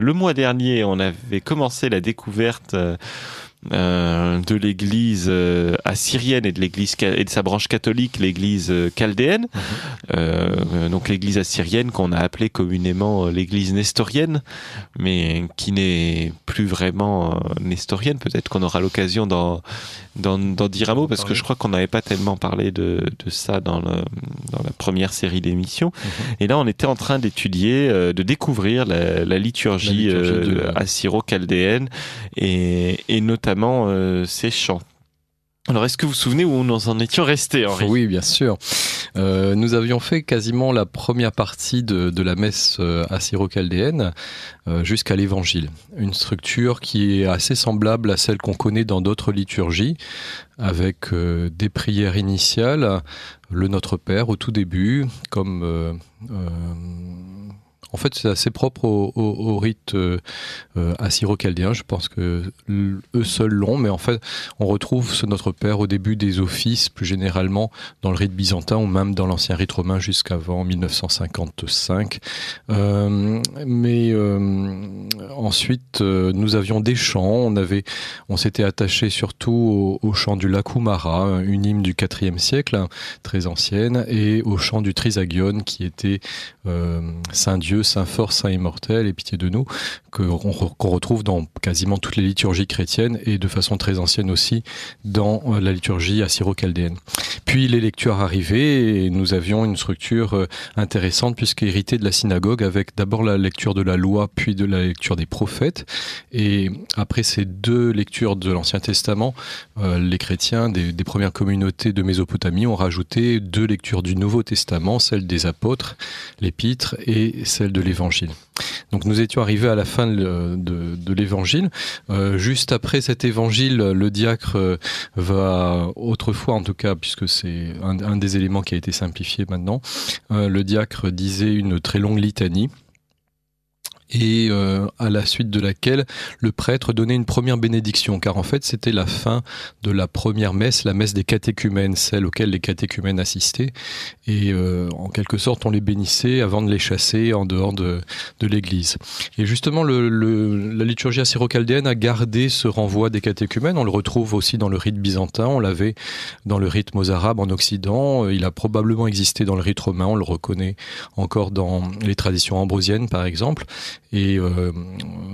Le mois dernier, on avait commencé la découverte euh, euh, de l'Église euh, assyrienne et de l'Église et de sa branche catholique, l'Église euh, chaldéenne, mhm. donc l'Église assyrienne qu'on a appelée communément l'Église nestorienne, mais qui n'est plus vraiment nestorienne. Peut-être qu'on aura l'occasion d'en dire un mot parce que je crois qu'on n'avait pas tellement parlé de, ça dans, la première série d'émissions. Mhm. Et là, on était en train d'étudier, de découvrir la, liturgie, assyro-chaldéenne et notamment euh, ces chants. Alors, est-ce que vous vous souvenez où nous en étions restés, Oui, bien sûr. Euh, nous avions fait quasiment la première partie de, la messe assyro-chaldéenne euh, jusqu'à l'évangile. Une structure qui est assez semblable à celle qu'on connaît dans d'autres liturgies, avec des prières initiales, le Notre Père au tout début, comme en fait, c'est assez propre au, rite euh, euh, assyro-chaldéen. Je pense que eux seuls l'ont, mais en fait, on retrouve ce Notre Père au début des offices, plus généralement dans le rite byzantin ou même dans l'ancien rite romain jusqu'avant 1955. Euh, mais ensuite, nous avions des chants. On avait, on s'était attaché surtout au, chant du Lakumara, une hymne du IVe siècle, hein, très ancienne, et au chant du Trisagion, qui était Saint Dieu Saint fort, Saint immortel, et pitié de nous, qu'on retrouve dans quasiment toutes les liturgies chrétiennes et de façon très ancienne aussi dans euh, la liturgie assyro-chaldéenne. Puis les lectures arrivaient et nous avions une structure euh, intéressante puisqu'héritée de la synagogue avec d'abord la lecture de la loi, puis de la lecture des prophètes. Et après ces deux lectures de l'Ancien Testament, euh, les chrétiens des, premières communautés de Mésopotamie ont rajouté deux lectures du Nouveau Testament, celle des apôtres, l'épître et celle de l'Évangile. Donc nous étions arrivés à la fin de, l'Évangile. Euh, juste après cet Évangile, le diacre euh, va autrefois, en tout cas, puisque c'est un, des éléments qui a été simplifié maintenant, euh, le diacre disait une très longue litanie et euh, à la suite de laquelle le prêtre donnait une première bénédiction, car en fait c'était la fin de la première messe, la messe des catéchumènes, celle auxquelles les catéchumènes assistaient, et euh, en quelque sorte on les bénissait avant de les chasser en dehors de, de l'Église. Et justement le, la liturgie assyro-chaldéenne a gardé ce renvoi des catéchumènes, on le retrouve aussi dans le rite byzantin, on l'avait dans le rite mozarabe en Occident, il a probablement existé dans le rite romain, on le reconnaît encore dans les traditions ambrosiennes par exemple, et euh,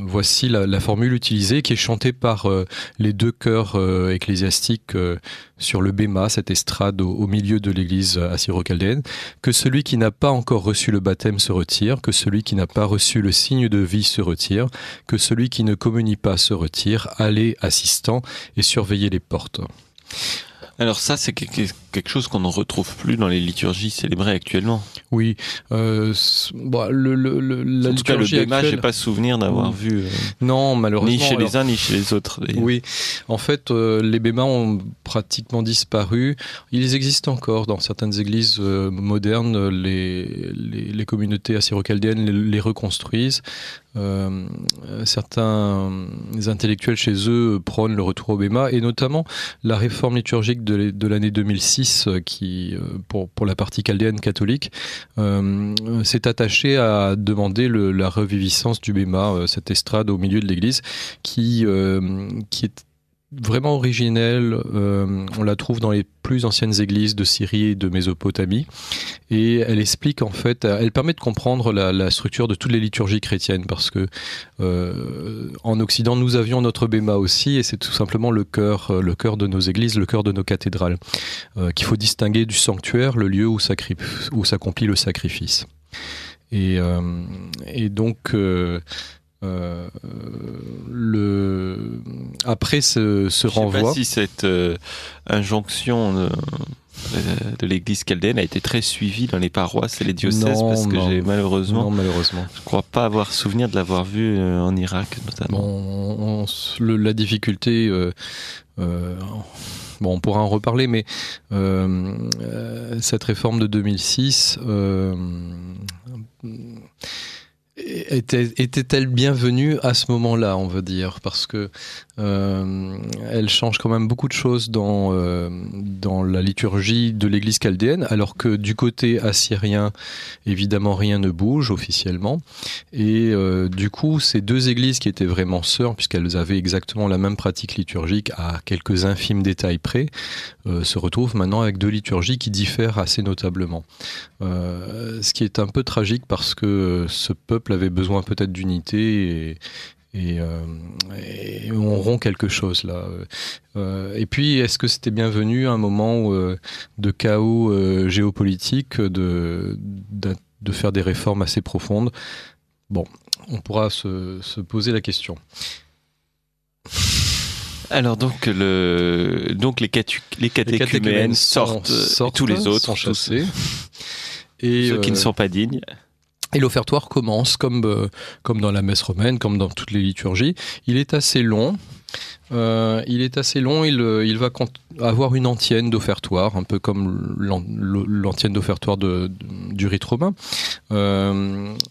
voici la, formule utilisée qui est chantée par euh, les deux chœurs euh, ecclésiastiques sur le Béma, cette estrade au, milieu de l'église assyro-chaldéenne. Que celui qui n'a pas encore reçu le baptême se retire, que celui qui n'a pas reçu le signe de vie se retire, que celui qui ne communie pas se retire, allez assistant et surveillez les portes. Alors ça, c'est quelque chose qu'on ne retrouve plus dans les liturgies célébrées actuellement. Oui. Euh, bah, en tout cas, le je n'ai pas souvenir d'avoir hmm. vu. Euh, non, malheureusement. Ni chez les uns, ni chez les autres. Oui. En fait, euh, les béma ont pratiquement disparu. Ils existent encore dans certaines églises modernes. Les, les, communautés assyro-chaldéennes les, reconstruisent. Euh, certains euh, intellectuels chez eux prônent le retour au Béma, et notamment la réforme liturgique de l'année 2006, euh, qui, pour, pour, la partie chaldéenne catholique, s'est attachée à demander la reviviscence du Béma, cette estrade au milieu de l'Église, qui, qui est vraiment originelle. Euh, on la trouve dans les plus anciennes églises de Syrie et de Mésopotamie. Et elle explique en fait, elle permet de comprendre la, structure de toutes les liturgies chrétiennes parce que euh, en Occident nous avions notre béma aussi et c'est tout simplement le cœur, le cœur de nos églises, le cœur de nos cathédrales euh, qu'il faut distinguer du sanctuaire, le lieu où s'accomplit le sacrifice. Et, donc, euh, le... Après ce, ce Je renvoi. sais pas si cette euh, injonction euh, de l'Église chaldéenne a été très suivie dans les paroisses et les diocèses, parce que j'ai malheureusement, non, malheureusement, je crois pas avoir souvenir de l'avoir vu en Irak notamment. la difficulté. Bon, on pourra en reparler, mais cette réforme de 2006, était-elle bienvenue à ce moment-là, on veut dire, parce que euh, elle change quand même beaucoup de choses dans, euh, dans la liturgie de l'Église chaldéenne, alors que du côté assyrien, évidemment, rien ne bouge officiellement. Et euh, du coup, ces deux églises qui étaient vraiment sœurs, puisqu'elles avaient exactement la même pratique liturgique à quelques infimes détails près, se retrouvent maintenant avec deux liturgies qui diffèrent assez notablement. ce qui est un peu tragique parce que ce peuple avait besoin peut-être d'unité euh, et, on rompt quelque chose là. Euh, et puis, est-ce que c'était bienvenu un moment euh, de chaos géopolitique de, de, faire des réformes assez profondes Bon, on pourra se, se, poser la question. Alors donc, le, donc les, catu, les, catéchumènes, sortent, tous les autres sont chassés. Et ceux qui ne sont pas dignes. Et l'offertoire commence comme, euh, comme dans la messe romaine, comme dans toutes les liturgies. Il est assez long. Euh, il est assez long, il, euh, il va avoir une antienne d'offertoire, un peu comme l'antienne d'offertoire de, du rite romain,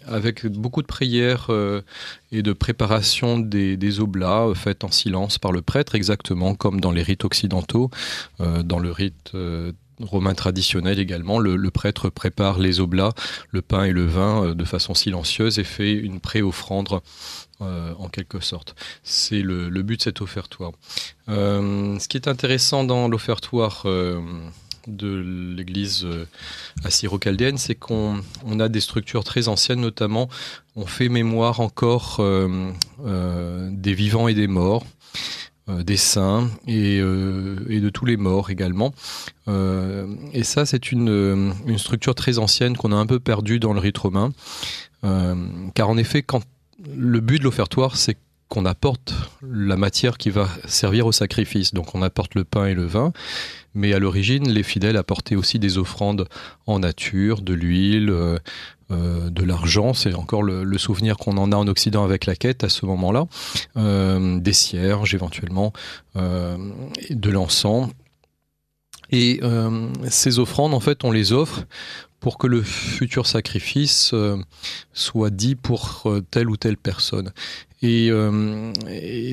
avec beaucoup de prières et de préparation des, des oblats faites en silence par le prêtre, exactement comme dans les rites occidentaux, dans le rite romain traditionnel également, le, prêtre prépare les oblats, le pain et le vin euh, de façon silencieuse et fait une pré-offrande euh, en quelque sorte. C'est le, but de cet offertoire. Euh, ce qui est intéressant dans l'offertoire de l'église assyro-chaldéenne, c'est qu'on a des structures très anciennes, notamment on fait mémoire encore des vivants et des morts. Euh, des saints euh, et, de tous les morts également. Euh, et ça, c'est une, une, structure très ancienne qu'on a un peu perdue dans le rite romain, car en effet, quand le but de l'offertoire, c'est qu'on apporte la matière qui va servir au sacrifice. Donc on apporte le pain et le vin, mais à l'origine, les fidèles apportaient aussi des offrandes en nature, de l'huile, euh, de l'argent, c'est encore le, souvenir qu'on en a en Occident avec la quête à ce moment-là, euh, des cierges éventuellement, euh, de l'encens. Et ces offrandes, en fait, on les offre pour que le futur sacrifice soit dit pour telle ou telle personne. et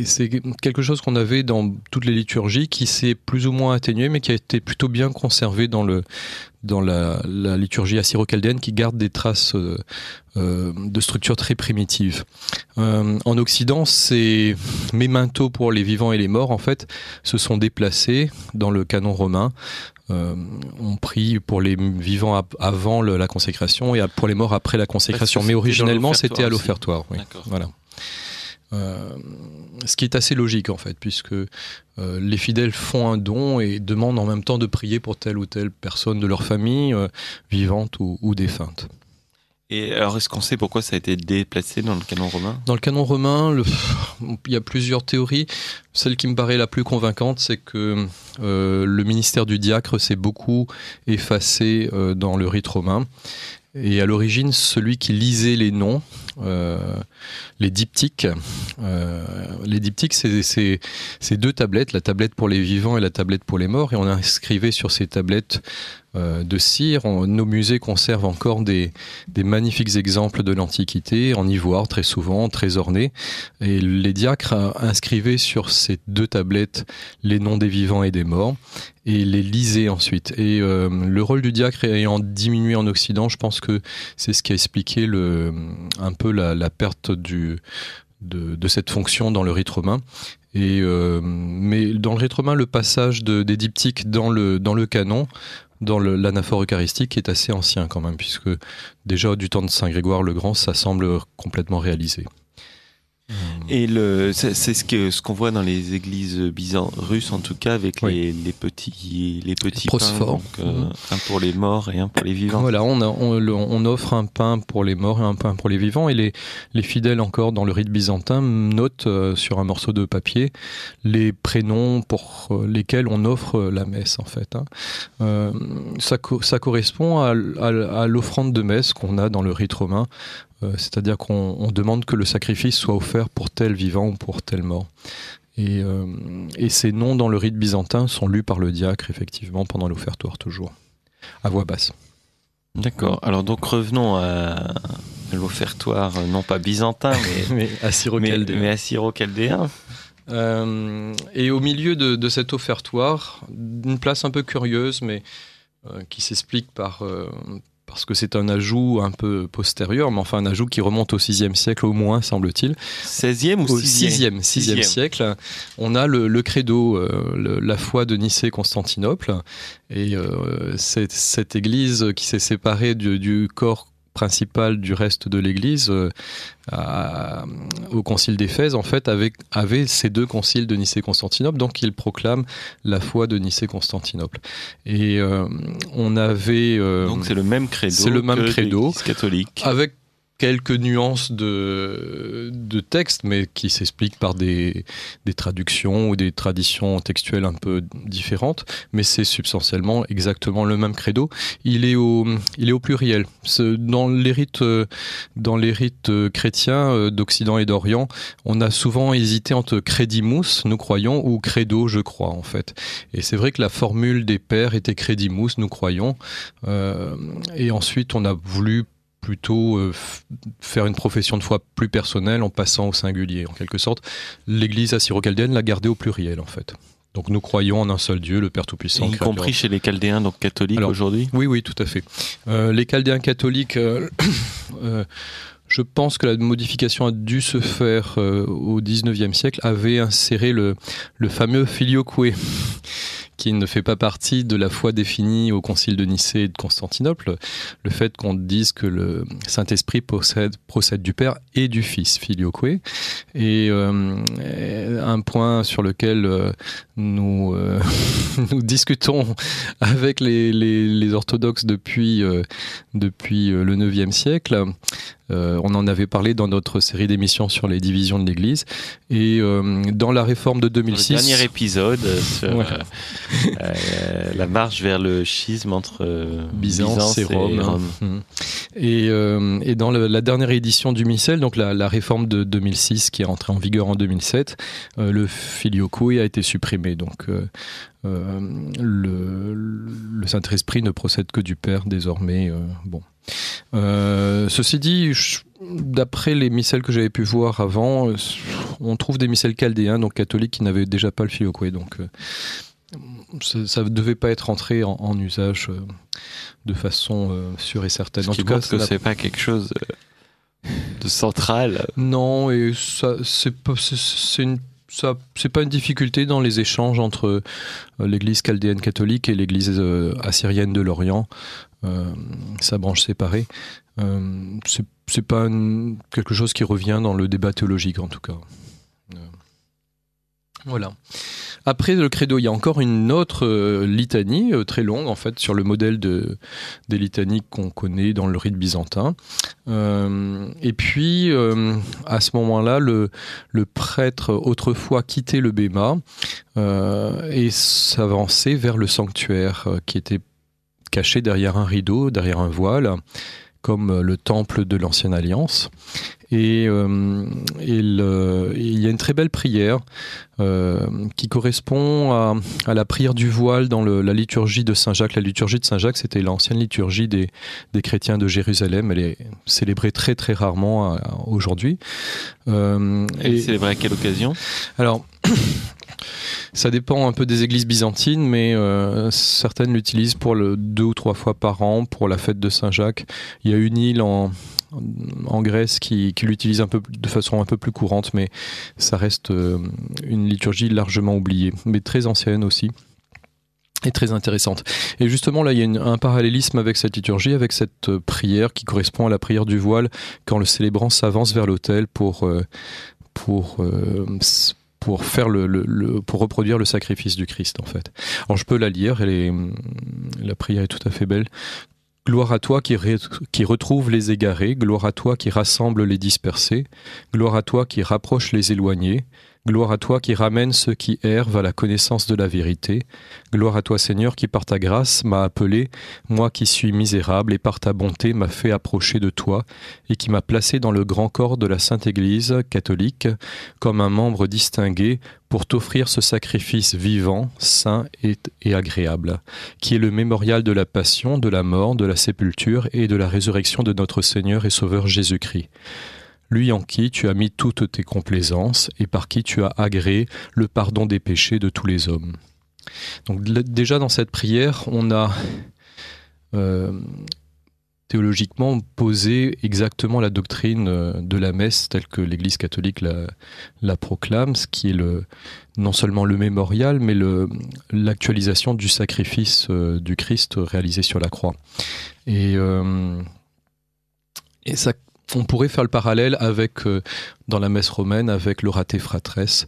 c'est quelque chose qu'on avait dans toutes les liturgies qui s'est plus ou moins atténué, mais qui a été plutôt bien conservé dans le, dans la, liturgie assyro-chaldéenne qui garde des traces euh, euh, de structures très primitives. Euh, en Occident, ces mementos pour les vivants et les morts, en fait, se sont déplacés dans le canon romain. Euh, on prie pour les vivants avant la consécration et pour les morts après la consécration. Mais originellement, c'était à l'offertoire. Voilà. Euh, ce qui est assez logique en fait, puisque euh, les fidèles font un don et demandent en même temps de prier pour telle ou telle personne de leur famille, euh, vivante ou, défunte. Et alors, est-ce qu'on sait pourquoi ça a été déplacé dans le canon romain Dans le canon romain, le... il y a plusieurs théories. Celle qui me paraît la plus convaincante, c'est que le ministère du diacre s'est beaucoup effacé dans le rite romain. Et à l'origine, celui qui lisait les noms euh, les diptyques. Euh, les diptyques, c'est deux tablettes, la tablette pour les vivants et la tablette pour les morts, et on inscrivait sur ces tablettes euh, de cire. nos musées conservent encore des, magnifiques exemples de l'Antiquité, en ivoire très souvent, très ornés. Et les diacres inscrivaient sur ces deux tablettes les noms des vivants et des morts et les lisaient ensuite. Et euh, le rôle du diacre ayant diminué en Occident, je pense que c'est ce qui a expliqué un peu la, perte de, cette fonction dans le rite romain. Euh, mais dans le rite romain, le passage des diptyques dans le canon dans l'anaphore eucharistique qui est assez ancien quand même, puisque déjà du temps de Saint Grégoire le Grand, ça semble complètement réalisé. Et c'est, ce que ce qu'on voit dans les églises byzantines russes en tout cas avec les, petits les petits pains, donc, euh, mhm. un pour les morts et un pour les vivants. Voilà, on, on, offre un pain pour les morts et un pain pour les vivants et les, fidèles encore dans le rite byzantin notent euh, sur un morceau de papier les prénoms pour euh, lesquels on offre la messe en fait. Hein. ça, ça correspond à l'offrande de messe qu'on a dans le rite romain euh, c'est-à-dire qu'on demande que le sacrifice soit offert pour tel vivant ou pour tel mort. Euh, et, ces noms dans le rite byzantin sont lus par le diacre, effectivement, pendant l'offertoire, toujours, à voix basse. D'accord. Alors, donc, revenons à l'offertoire, euh, non pas byzantin, mais, mais assyro-chaldéen. et au milieu de, cet offertoire, une place un peu curieuse, mais qui s'explique par, parce que c'est un ajout un peu postérieur, mais enfin un ajout qui remonte au 6e siècle au moins, semble-t-il. 16e ou 6e 6 6e siècle, on a le, credo, euh, la foi de Nicée-Constantinople, et euh, cette église qui s'est séparée du, du corps principal du reste de l'Église euh, au concile d'Éphèse, en fait, avait, ces deux conciles de Nicée et Constantinople, donc il proclame la foi de Nicée Constantinople. Et euh, on avait... Euh, donc c'est le même credo. C'est le même credo. Catholique. Avec quelques nuances de, de texte, mais qui s'expliquent par des, traductions ou des traditions textuelles un peu différentes, mais c'est substantiellement exactement le même credo. Il est au, il est au pluriel. Dans les rites, euh, dans les euh, chrétiens euh, d'Occident et d'Orient, on a souvent hésité entre credimus, nous croyons, ou credo, je crois, en fait. Et c'est vrai que la formule des pères était credimus, nous croyons. et ensuite, on a voulu plutôt euh, faire une profession de foi plus personnelle en passant au singulier, en quelque sorte. L'Église assyro-chaldéenne l'a gardée au pluriel, en fait. Donc nous croyons en un seul Dieu, le Père Tout-Puissant. Y compris chez les Chaldéens, donc catholiques aujourd'hui Oui, oui, tout à fait. Euh, les Chaldéens catholiques, euh, je pense que la modification a dû se faire euh, au 19e siècle, avait inséré le, fameux filioque, qui ne fait pas partie de la foi définie au Concile de Nicée et de Constantinople, le fait qu'on dise que le Saint-Esprit procède, du Père et du Fils, filioque. Et, euh, un point sur lequel euh, nous, discutons avec les, orthodoxes depuis, depuis le 9e siècle, euh, on en avait parlé dans notre série d'émissions sur les divisions de l'Église. Et euh, dans la réforme de 2006... Le dernier épisode euh, sur la marche vers le schisme entre Byzance, et Rome. Mmh. Et, dans la dernière édition du Missel, donc la, réforme de 2006 qui est entrée en vigueur en 2007, le filioque a été supprimé. Donc le, Saint-Esprit ne procède que du Père désormais. bon. Euh, ceci dit, d'après les missels que j'avais pu voir avant, on trouve des missels chaldéens, donc catholiques, qui n'avaient déjà pas le filioque. Donc euh, ça ne devait pas être entré en, usage euh, de façon sûre et certaine. Ce en tout cas, que n'est pas quelque chose de central. Non, et ça, c'est une c'est pas une difficulté dans les échanges entre l'église chaldéenne catholique et l'église assyrienne de l'Orient euh, sa branche séparée. Euh, ce c'est pas quelque chose qui revient dans le débat théologique en tout cas. Euh, voilà. Après le credo, il y a encore une autre litanie très longue, en fait, sur le modèle des litanies qu'on connaît dans le rite byzantin. et puis, à ce moment-là, le, le, prêtre autrefois quittait le béma et s'avançait vers le sanctuaire qui était caché derrière un rideau, derrière un voile, comme le temple de l'ancienne alliance. Et, euh, il y a une très belle prière euh, qui correspond à, la prière du voile dans la liturgie de Saint Jacques. La liturgie de Saint Jacques, c'était l'ancienne liturgie des, chrétiens de Jérusalem. Elle est célébrée très très rarement euh, aujourd'hui. et, célébrée à quelle occasion Alors. Ça dépend un peu des églises byzantines, mais certaines l'utilisent pour le deux ou trois fois par an pour la fête de Saint-Jacques. Il y a une île en, en Grèce qui, l'utilise un peu de façon un peu plus courante, mais ça reste euh, une liturgie largement oubliée, mais très ancienne aussi et très intéressante. Et justement, là, il y a un parallélisme avec cette liturgie, avec cette euh, prière qui correspond à la prière du voile quand le célébrant s'avance vers l'autel pour, euh, pour, pour, faire le, pour reproduire le sacrifice du Christ, en fait. Alors, je peux la lire, elle est, hum, la prière est tout à fait belle. Gloire à toi qui, retrouves retrouve les égarés, gloire à toi qui rassemble les dispersés, gloire à toi qui rapproche les éloignés, Gloire à toi qui ramènes ceux qui errent à la connaissance de la vérité. Gloire à toi Seigneur qui par ta grâce m'a appelé, moi qui suis misérable et par ta bonté m'a fait approcher de toi et qui m'a placé dans le grand corps de la Sainte Église catholique comme un membre distingué pour t'offrir ce sacrifice vivant, saint et, et, agréable, qui est le mémorial de la passion, de la mort, de la sépulture et de la résurrection de notre Seigneur et Sauveur Jésus-Christ lui en qui tu as mis toutes tes complaisances et par qui tu as agréé le pardon des péchés de tous les hommes. Donc déjà dans cette prière, on a euh, théologiquement posé exactement la doctrine euh, de la messe telle que l'Église catholique la, proclame, ce qui est non seulement le mémorial, mais l'actualisation du sacrifice euh, du Christ réalisé sur la croix. Et, et ça on pourrait faire le parallèle avec, euh, dans la messe romaine, avec le raté fratresse,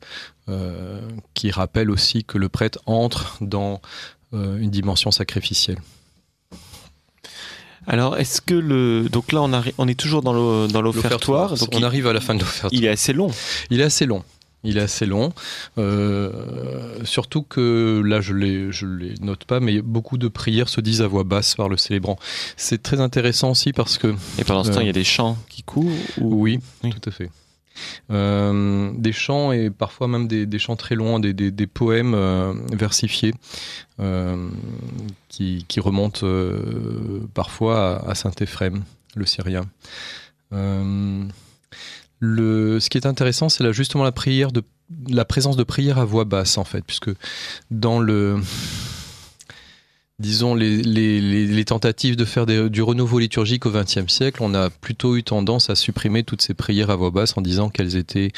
euh, qui rappelle aussi que le prêtre entre dans euh, une dimension sacrificielle. Alors, est-ce que le. Donc là, on, on est toujours dans l'offertoire. On arrive à la fin de l'offertoire. Il est assez long. Il est assez long. Il est assez long. Euh, surtout que, là, je ne je les note pas, mais beaucoup de prières se disent à voix basse par le célébrant. C'est très intéressant aussi parce que... Et pendant ce temps, euh, il y a des chants qui courent oui, tout à fait. Euh, des chants et parfois même des, chants très longs, des, poèmes versifiés qui, remontent parfois à, saint ephraim le Syrien ce qui est intéressant, c'est là justement la prière de la présence de prière à voix basse en fait, puisque dans le disons, les, tentatives de faire du renouveau liturgique au XXe siècle, on a plutôt eu tendance à supprimer toutes ces prières à voix basse en disant qu'elles étaient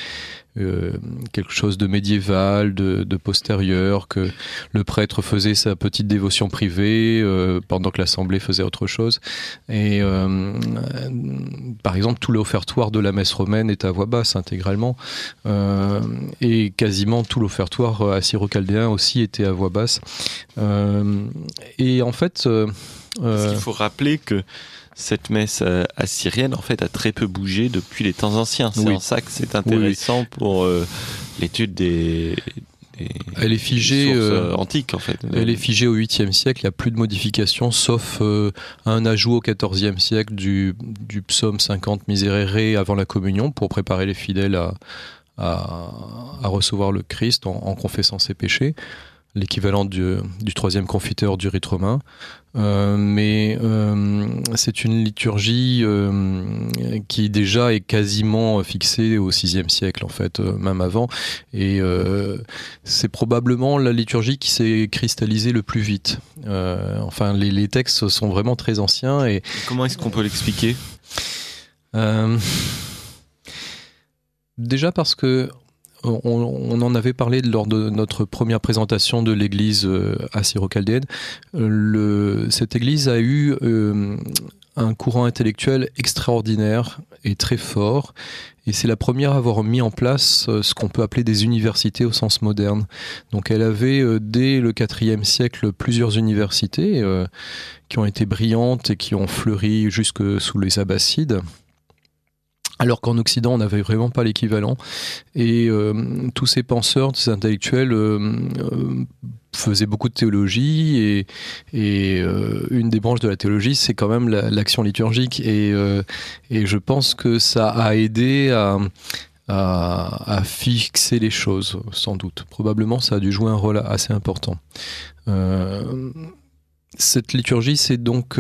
euh, quelque chose de médiéval, de, postérieur, que le prêtre faisait sa petite dévotion privée euh, pendant que l'assemblée faisait autre chose. Et euh, par exemple, tout l'offertoire de la messe romaine est à voix basse intégralement, et quasiment tout l'offertoire assyro-chaldéen aussi était à voix basse. et en fait, il faut rappeler que cette messe euh, assyrienne, en fait, a très peu bougé depuis les temps anciens. C'est en ça que c'est intéressant pour euh, l'étude des, elle est figée euh, antique en fait. Elle est figée au 8e siècle. Il n'y a plus de modifications, sauf un ajout au 14e siècle du, psaume 50 Miserere avant la communion pour préparer les fidèles à, recevoir le Christ en, en confessant ses péchés l'équivalent du, du, troisième confiteur du rite romain. Euh, mais euh, c'est une liturgie euh, qui déjà est quasiment fixée au VIe siècle, en fait, même avant. Et c'est probablement la liturgie qui s'est cristallisée le plus vite. enfin, les, textes sont vraiment très anciens. Et, comment est-ce qu'on peut l'expliquer Déjà parce que on, en avait parlé lors de notre première présentation de l'église assyro-chaldéenne. Euh, cette église a eu euh, un courant intellectuel extraordinaire et très fort. Et c'est la première à avoir mis en place euh, ce qu'on peut appeler des universités au sens moderne. Donc elle avait dès le IVe siècle plusieurs universités qui ont été brillantes et qui ont fleuri jusque sous les abbassides alors qu'en Occident, on n'avait vraiment pas l'équivalent. Et euh, tous ces penseurs, ces intellectuels euh, euh, faisaient beaucoup de théologie. Et, une des branches de la théologie, c'est quand même l'action liturgique. Et, je pense que ça a aidé à, à, fixer les choses, sans doute. Probablement, ça a dû jouer un rôle assez important. cette liturgie, c'est donc...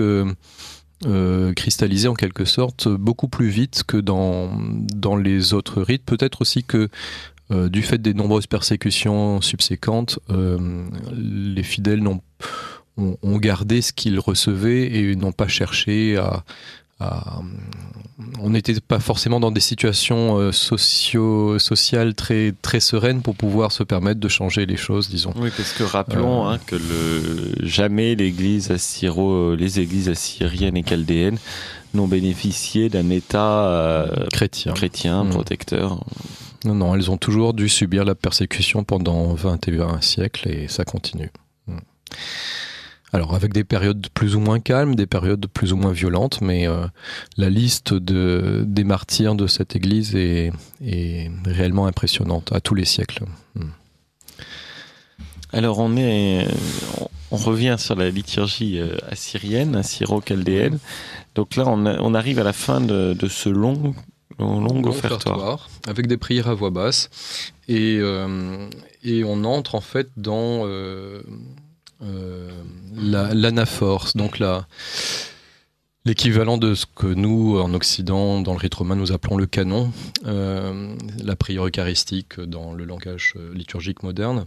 Euh, cristallisé en quelque sorte beaucoup plus vite que dans, dans les autres rites. Peut-être aussi que euh, du fait des nombreuses persécutions subséquentes, euh, les fidèles ont, gardé ce qu'ils recevaient et n'ont pas cherché à, euh, on n'était pas forcément dans des situations euh, socio sociales très, très sereines pour pouvoir se permettre de changer les choses, disons. Oui, parce que rappelons euh. hein, que le, jamais l'église les églises assyriennes et chaldéennes n'ont bénéficié d'un État chrétien, mmh. protecteur. Non, non, elles ont toujours dû subir la persécution pendant 21 siècles et ça continue. Mmh. Alors avec des périodes plus ou moins calmes, des périodes plus ou moins violentes, mais euh, la liste des martyrs de cette Église est, réellement impressionnante à tous les siècles. Hmm. Hmm. Alors on est, on revient sur la liturgie euh, assyrienne, assyro-chaldéenne. Donc là, on, arrive à la fin de, ce long, long, avec des prières à voix basse, et, euh, et on entre en fait dans euh, l'anaphore donc l'équivalent de ce que nous, en Occident, dans le rite romain nous appelons le canon, euh, la prière eucharistique dans le langage euh, liturgique moderne.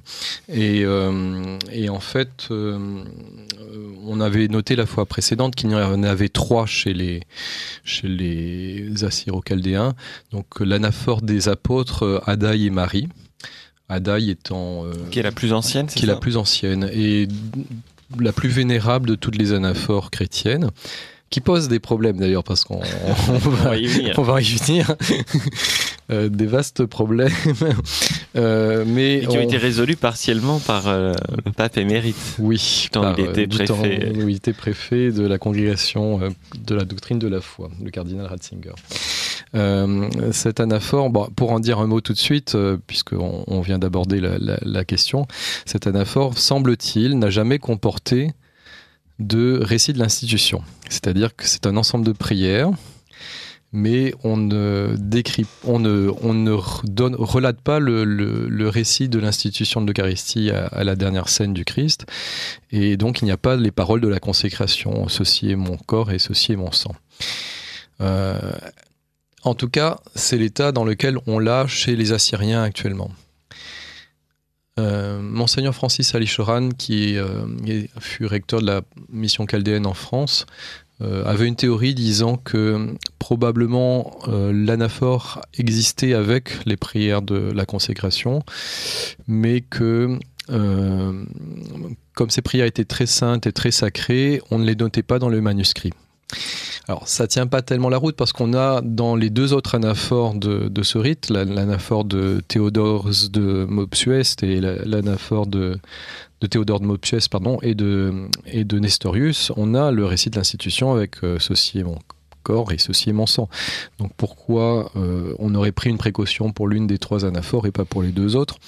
Et, en fait, on avait noté la fois précédente qu'il y en avait trois chez les, chez les Assyro-Chaldéens, donc l'anaphore des apôtres, Adaï et Marie. Adai étant. Euh, qui est la plus ancienne, Qui est la plus ancienne et la plus vénérable de toutes les anaphores chrétiennes, qui pose des problèmes d'ailleurs, parce qu'on va, y venir. Euh, des vastes problèmes. Euh, mais qui ont été résolus partiellement par le pape émérite. Oui, il était préfet de la congrégation de la doctrine de la foi, le cardinal Ratzinger. Euh, cette anaphore, pour en dire un mot tout de suite, euh, puisque puisqu'on on vient d'aborder la, question, cette anaphore, semble-t-il, n'a jamais comporté de récit de l'institution. C'est-à-dire que c'est un ensemble de prières, mais on ne décrit, on ne, on ne donne, relate pas le, récit de l'institution de l'Eucharistie à, la dernière scène du Christ, et donc il n'y a pas les paroles de la consécration. Ceci est mon corps et ceci est mon sang. Euh, en tout cas, c'est l'état dans lequel on l'a chez les Assyriens actuellement. Euh, Monseigneur Francis Alichoran, euh, qui fut recteur de la mission chaldéenne en France, euh, avait une théorie disant que probablement l'anaphore existait avec les prières de la consécration, mais que comme ces prières étaient très saintes et très sacrées, on ne les notait pas dans le manuscrit. Alors, ça ne tient pas tellement la route parce qu'on a dans les deux autres anaphores de, ce rite, l'anaphore de Théodore de Mopsuest et l'anaphore de, Théodore de Mopsuest pardon, et, de, Nestorius, on a le récit de l'institution avec euh, ceci est mon corps et ceci est mon sang. Donc pourquoi euh, on aurait pris une précaution pour l'une des trois anaphores et pas pour les deux autres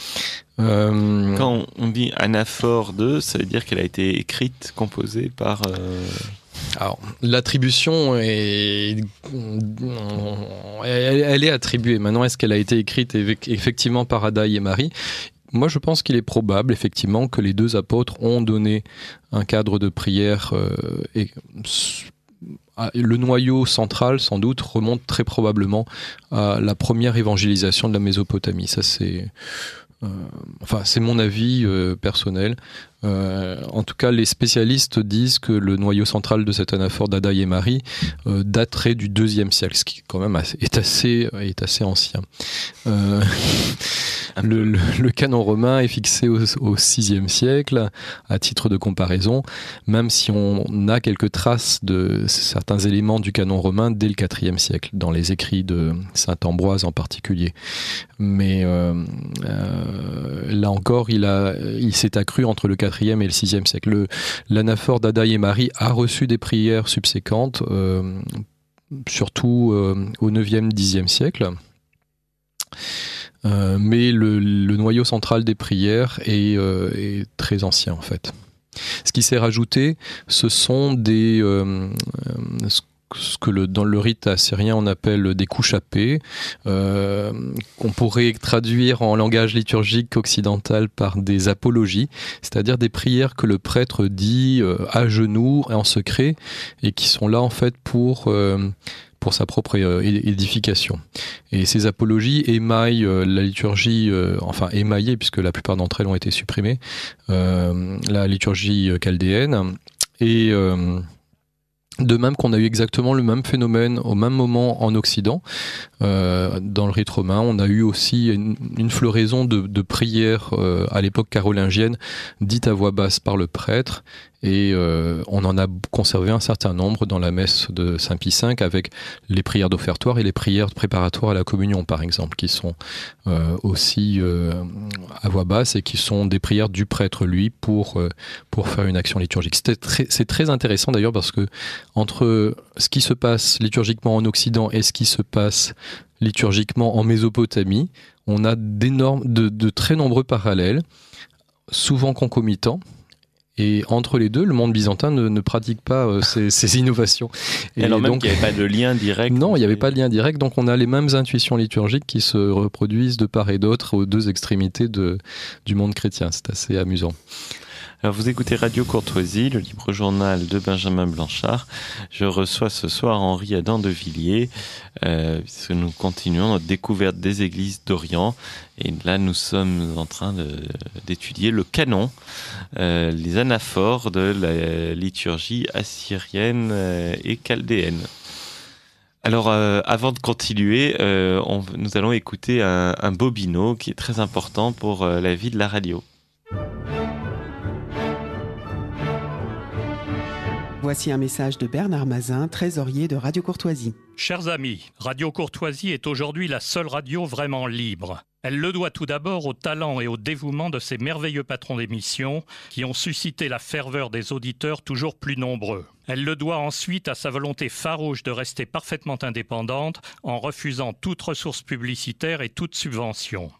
euh, Quand on dit anaphore 2, ça veut dire qu'elle a été écrite, composée par... Alors, l'attribution est... Elle est attribuée. Maintenant, est-ce qu'elle a été écrite effectivement par Adaï et Marie moi, je pense qu'il est probable, effectivement, que les deux apôtres ont donné un cadre de prière euh, et ah, le noyau central, sans doute, remonte très probablement à la première évangélisation de la Mésopotamie. Ça, c'est euh, enfin, c'est mon avis euh, personnel. Euh, en tout cas, les spécialistes disent que le noyau central de cette anaphore d'Adaï et Marie daterait du deuxième siècle, ce qui quand même est assez, est assez ancien. Le, canon romain est fixé au, 6 VIe siècle, à titre de comparaison, même si on a quelques traces de certains éléments du canon romain dès le 4 IVe siècle, dans les écrits de saint Ambroise en particulier. Mais euh, euh, là encore, il, s'est accru entre le 4 IVe et le 6 6e siècle. L'anaphore d'Adaï et Marie a reçu des prières subséquentes, euh, surtout au 9ème, 10 e siècle. Euh, mais le, noyau central des prières euh, est, très ancien en fait. Ce qui s'est rajouté, ce sont des euh, ce que le, dans le rite assyrien on appelle des couches à paix, qu'on pourrait traduire en langage liturgique occidental par des apologies, c'est-à-dire des prières que le prêtre dit à genoux et en secret, et qui sont là en fait pour pour sa propre euh, édification. Et ces apologies émaillent euh, la liturgie, euh, enfin émaillées, puisque la plupart d'entre elles ont été supprimées, la liturgie chaldéenne. Et. De même qu'on a eu exactement le même phénomène au même moment en Occident, dans le rite romain, on a eu aussi une, floraison de, prières à l'époque carolingienne, dites à voix basse par le prêtre et euh, on en a conservé un certain nombre dans la messe de Saint-Pie V avec les prières d'offertoire et les prières préparatoires à la communion, par exemple, qui sont euh, aussi euh, à voix basse et qui sont des prières du prêtre, lui, pour, faire une action liturgique. C'est très, intéressant d'ailleurs parce que entre ce qui se passe liturgiquement en Occident et ce qui se passe liturgiquement en Mésopotamie, on a de très nombreux parallèles, souvent concomitants et entre les deux, le monde byzantin ne, pratique pas euh, ces, innovations. Et, donc, il n'y avait pas de lien direct. Non, il n'y avait pas de lien direct. Donc on a les mêmes intuitions liturgiques qui se reproduisent de part et d'autre aux deux extrémités du monde chrétien. C'est assez amusant vous écoutez Radio Courtoisie, le libre journal de Benjamin Blanchard. Je reçois ce soir Henri Adam de Villiers, euh, puisque nous continuons notre découverte des églises d'Orient. Et là, nous sommes en train d'étudier le canon, euh, les anaphores de la liturgie assyrienne euh, et chaldéenne. Alors, avant de continuer, nous allons écouter un, bobino qui est très important pour la vie de la radio. Voici un message de Bernard Mazin, trésorier de Radio Courtoisie. Chers amis, Radio Courtoisie est aujourd'hui la seule radio vraiment libre. Elle le doit tout d'abord au talent et au dévouement de ses merveilleux patrons d'émission qui ont suscité la ferveur des auditeurs toujours plus nombreux. Elle le doit ensuite à sa volonté farouche de rester parfaitement indépendante en refusant toute ressource publicitaire et toute subvention.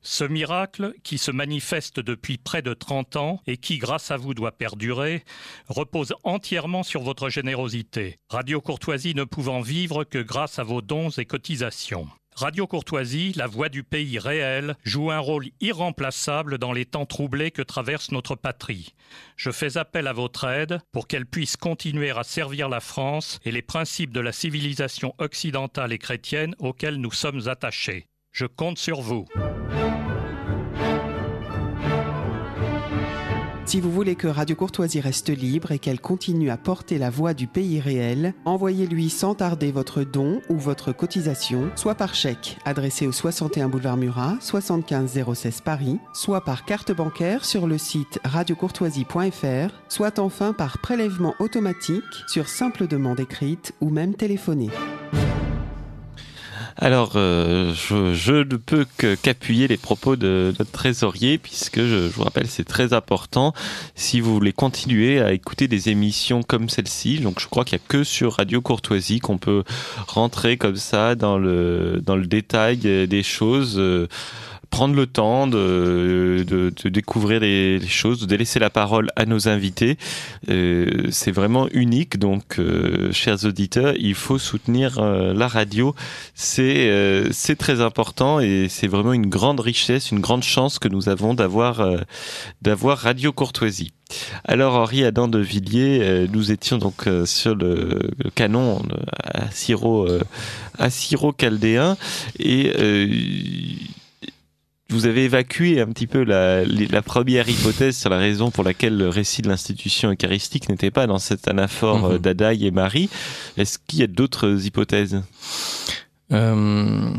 Ce miracle, qui se manifeste depuis près de 30 ans et qui, grâce à vous, doit perdurer, repose entièrement sur votre générosité. Radio Courtoisie ne pouvant vivre que grâce à vos dons et cotisations. Radio Courtoisie, la voix du pays réel, joue un rôle irremplaçable dans les temps troublés que traverse notre patrie. Je fais appel à votre aide pour qu'elle puisse continuer à servir la France et les principes de la civilisation occidentale et chrétienne auxquels nous sommes attachés. Je compte sur vous. Si vous voulez que Radio Courtoisie reste libre et qu'elle continue à porter la voix du pays réel, envoyez-lui sans tarder votre don ou votre cotisation, soit par chèque adressé au 61 boulevard Murat, 75 Paris, soit par carte bancaire sur le site radiocourtoisie.fr, soit enfin par prélèvement automatique sur simple demande écrite ou même téléphonée. Alors, euh, je, je, ne peux qu'appuyer les propos de notre trésorier, puisque je, vous rappelle, c'est très important. Si vous voulez continuer à écouter des émissions comme celle-ci, donc je crois qu'il n'y a que sur Radio Courtoisie qu'on peut rentrer comme ça dans le, dans le détail des choses. Euh, prendre le temps de, de, découvrir les, choses, de laisser la parole à nos invités. Euh, c'est vraiment unique, donc, euh, chers auditeurs, il faut soutenir euh, la radio. C'est c'est très important et c'est vraiment une grande richesse, une grande chance que nous avons d'avoir d'avoir Radio Courtoisie. Alors Henri Adam de Villiers, nous étions donc sur le, canon à Siro à et vous avez évacué un petit peu la, première hypothèse sur la raison pour laquelle le récit de l'institution eucharistique n'était pas dans cette anaphore mhm. euh, d'Adaï et Marie. Est-ce qu'il y a d'autres hypothèses euh,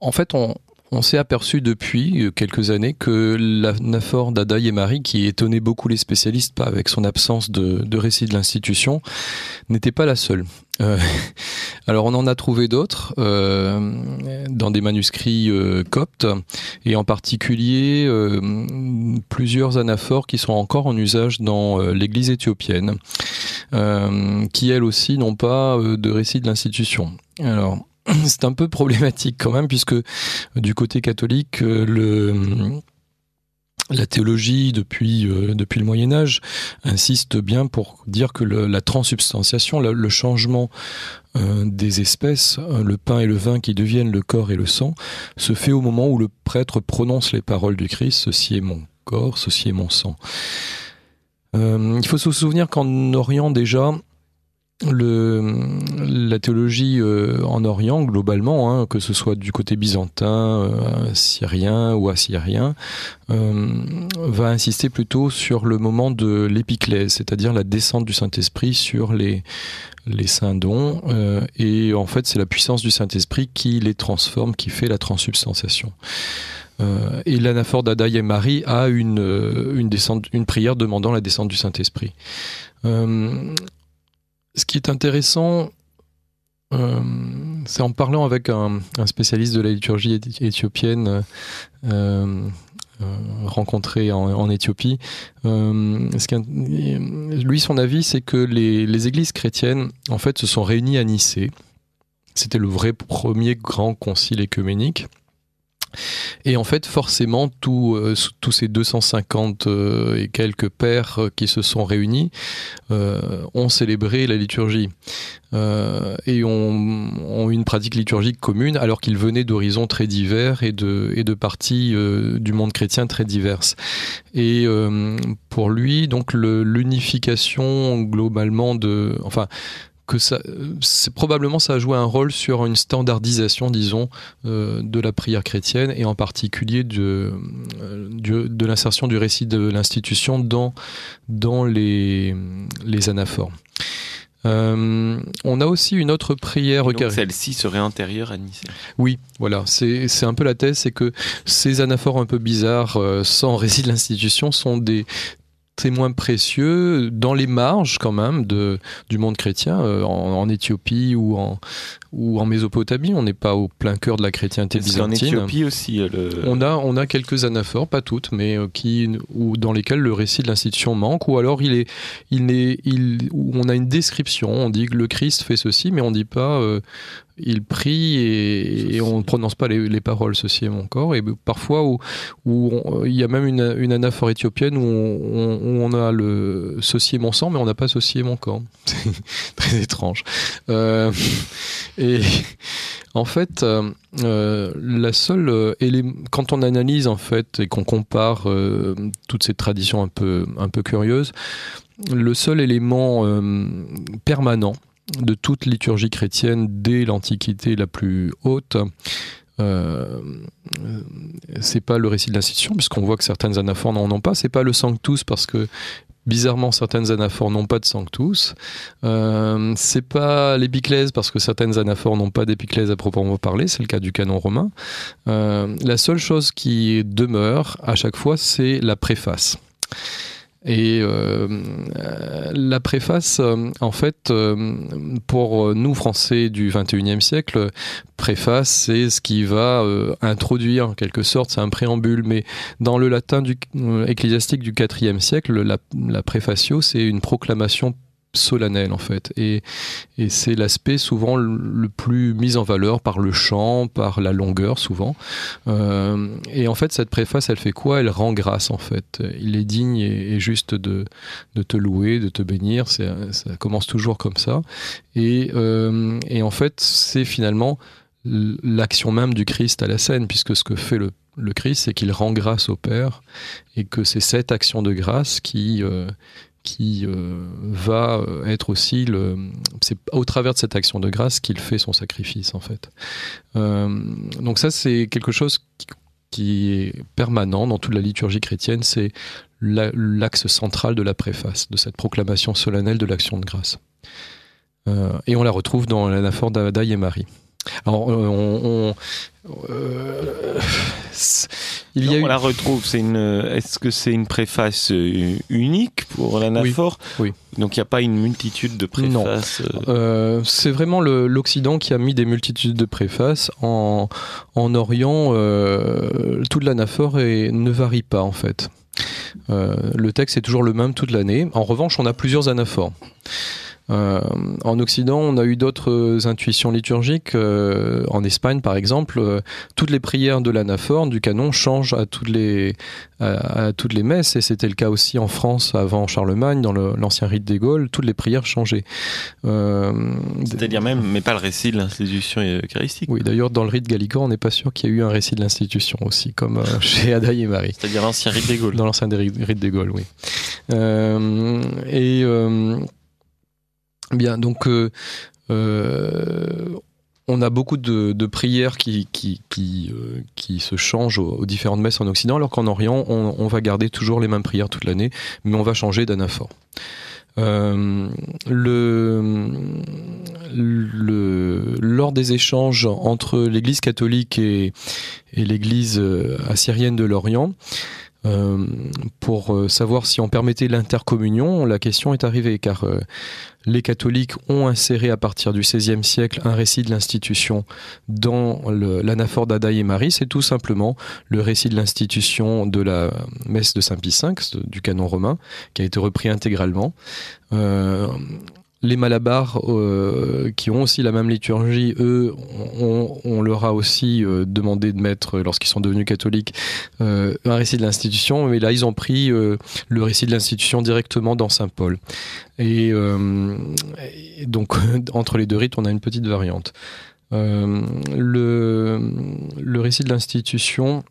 En fait, on, on s'est aperçu depuis euh, quelques années que l'anaphore d'Adaï et Marie, qui étonnait beaucoup les spécialistes pas avec son absence de, récit de l'institution, n'était pas la seule. Euh, alors on en a trouvé d'autres euh, dans des manuscrits coptes et en particulier plusieurs anaphores qui sont encore en usage dans l'Église éthiopienne, qui elles aussi n'ont pas de récit de l'institution. Alors c'est un peu problématique quand même, puisque du côté catholique, euh, la théologie euh, depuis le Moyen Âge insiste bien pour dire que la transubstantiation, le, changement euh, des espèces, le pain et le vin qui deviennent le corps et le sang, se fait au moment où le prêtre prononce les paroles du Christ. Ceci est mon corps, ceci est mon sang. il faut se souvenir qu'en Orient déjà, la théologie euh, en Orient, globalement, hein, que ce soit du côté byzantin, euh, syrien ou assyrien, euh, va insister plutôt sur le moment de l'épiclèse, c'est-à-dire la descente du Saint-Esprit sur les, les saints dons. et en fait, c'est la puissance du Saint-Esprit qui les transforme, qui fait la transubstantiation. et l'anaphore d'Adaï et Marie a une, une, descente, une prière demandant la descente du Saint-Esprit ce qui est intéressant, euh, c'est en parlant avec un, spécialiste de la liturgie éthiopienne euh, euh, rencontré en, Éthiopie. Ce lui, son avis, c'est que les, églises chrétiennes, en fait, se sont réunies à Nicée. C'était le vrai premier grand concile écuménique. Et en fait, forcément, tous euh, ces 250 euh, et quelques pères euh, qui se sont réunis ont célébré la liturgie et ont, une pratique liturgique commune, alors qu'ils venaient d'horizons très divers et de, et de parties du monde chrétien très diverses. Et pour lui, donc l'unification globalement de, enfin que ça, c'est probablement ça a joué un rôle sur une standardisation, disons, euh, de la prière chrétienne et en particulier de, euh, de, l'insertion du récit de l'institution dans, dans les, les anaphores. Euh, on a aussi une autre prière. Celle-ci serait antérieure à Nice Oui, voilà. C'est un peu la thèse, c'est que ces anaphores un peu bizarres, sans récit de l'institution, sont des moins précieux dans les marges quand même de, du monde chrétien, euh, en, Éthiopie ou en, ou en Mésopotamie. On n'est pas au plein cœur de la chrétienté byzantine. En Éthiopie aussi. Euh, on, a, on a quelques anaphores, pas toutes, mais euh, qui, ou dans lesquelles le récit de l'institution manque, ou alors il est, il il, on a une description, on dit que le Christ fait ceci, mais on ne dit pas il prie et, on ne prononce pas les, paroles, ceci est mon corps. Et parfois, où, euh, il y a même une, une anaphore éthiopienne où on, a le ceci est mon sang, mais on n'a pas ceci est mon corps. C'est très étrange. Euh, et en fait, euh, la seule élément, quand on analyse en fait et qu'on compare toutes ces traditions un peu, un peu curieuses, le seul élément permanent de toute liturgie chrétienne dès l'Antiquité la plus haute. Euh, c'est pas le récit de l'institution, puisqu'on voit que certaines anaphores n'en ont pas. C'est pas le sanctus, parce que bizarrement, certaines anaphores n'ont pas de sanctus. Euh, c'est pas l'épiclèse, parce que certaines anaphores n'ont pas d'épiclèse à proprement parler. C'est le cas du canon romain. Euh, la seule chose qui demeure à chaque fois, c'est la préface. Et euh, euh, la préface, euh, en fait, pour nous Français du 21e siècle, préface, c'est ce qui va introduire en quelque sorte, c'est un préambule, mais dans le latin du, ecclésiastique du 4 siècle, la, préfacio, préfatio, c'est une proclamation solennel en fait. Et, c'est l'aspect souvent le plus mis en valeur par le chant, par la longueur souvent. Euh, et en fait, cette préface, elle fait quoi Elle rend grâce en fait. Il est digne et, juste de, te louer, de te bénir. Ça commence toujours comme ça. Euh, et, en fait, c'est finalement l'action même du Christ à la scène, puisque ce que fait le Christ, c'est qu'il rend grâce au Père et que c'est cette action de grâce qui, euh, qui euh, va euh, être aussi le. C'est au travers de cette action de grâce qu'il fait son sacrifice, en fait. Euh, donc, ça, c'est quelque chose qui, est permanent dans toute la liturgie chrétienne. C'est l'axe central de la préface, de cette proclamation solennelle de l'action de grâce. et on la retrouve dans l'anaphore d'Aïe et Marie. Alors, euh, on, euh, il y a eu... la retrouve. C'est une. Est-ce que c'est une préface euh, unique pour l'anaphore oui, Donc il n'y a pas une multitude de préfaces. Euh, c'est vraiment l'Occident qui a mis des multitudes de préfaces. En, Orient, toute tout l'anaphore ne varie pas en fait. le texte est toujours le même toute l'année. En revanche, on a plusieurs anaphores. Euh, en Occident, on a eu d'autres intuitions liturgiques. Euh, en Espagne, par exemple, euh, toutes les prières de l'anaphore, du canon, changent à toutes les, à, toutes les messes. Et c'était le cas aussi en France avant Charlemagne, dans l'ancien rite des Gaules. Toutes les prières changeaient. C'est-à-dire même, mais pas le récit de l'institution eucharistique. Oui, d'ailleurs, dans le rite gallican, on n'est pas sûr qu'il y ait eu un récit de l'institution aussi, comme chez Adaï et Marie. C'est-à-dire l'ancien rite des Gaules. Dans l'ancien rite des Gaules, oui. et Bien, donc euh, euh, on a beaucoup de, prières qui, qui, qui, euh, se changent aux, différentes messes en Occident, alors qu'en Orient, on, va garder toujours les mêmes prières toute l'année, mais on va changer d'anaphore. lors des échanges entre l'Église catholique et l'Église assyrienne de l'Orient, euh, pour euh, savoir si on permettait l'intercommunion, la question est arrivée, car euh, les catholiques ont inséré à partir du XVIe siècle un récit de l'institution dans l'anaphore d'Adaï et Marie. C'est tout simplement le récit de l'institution de la messe de Saint-Pie V, du canon romain, qui a été repris intégralement. Les Malabars, euh, qui ont aussi la même liturgie, eux, on, leur a aussi euh, demandé de mettre, euh, lorsqu'ils sont devenus catholiques, un récit de l'institution, mais là, ils ont pris le récit de l'institution directement dans Saint Paul. Et, donc, entre les deux rites, on a une petite variante. le, récit de l'institution,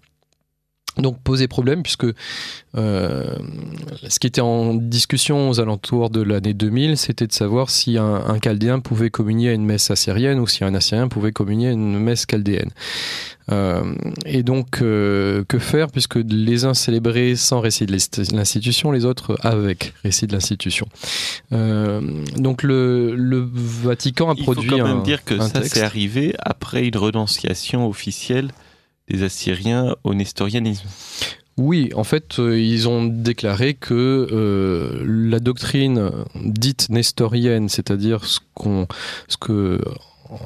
donc poser problème puisque euh, ce qui était en discussion aux alentours de l'année 2000, c'était de savoir si un, chaldéen pouvait communier à une messe assyrienne ou si un assyrien pouvait communier à une messe chaldéenne. Euh, et donc, euh, que faire puisque les uns célébraient sans récit de l'institution, les autres avec récit de l'institution. donc, le, Vatican a produit faut quand même dire que ça, s'est arrivé après une renonciation officielle des Assyriens au nestorianisme. Oui, en fait, euh, ils ont déclaré que euh, la doctrine dite nestorienne, c'est-à-dire ce, qu'on, ce que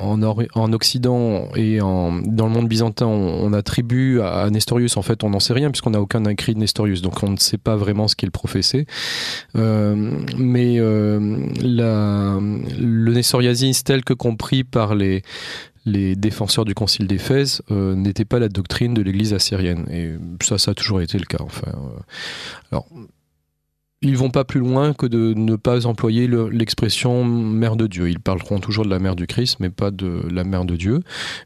en, en, Occident et en, dans le monde byzantin, on, attribue à, Nestorius, en fait, on n'en sait rien puisqu'on n'a aucun écrit de Nestorius, donc on ne sait pas vraiment ce qu'il professait. Euh, mais le Nestoriasisme tel que compris par les, les défenseurs du concile d'Éphèse euh, n'étaient pas la doctrine de l'église assyrienne. Et ça, ça a toujours été le cas. Enfin, euh. alors, ils vont pas plus loin que de ne pas employer l'expression mère de Dieu. Ils parleront toujours de la mère du Christ, mais pas de la mère de Dieu.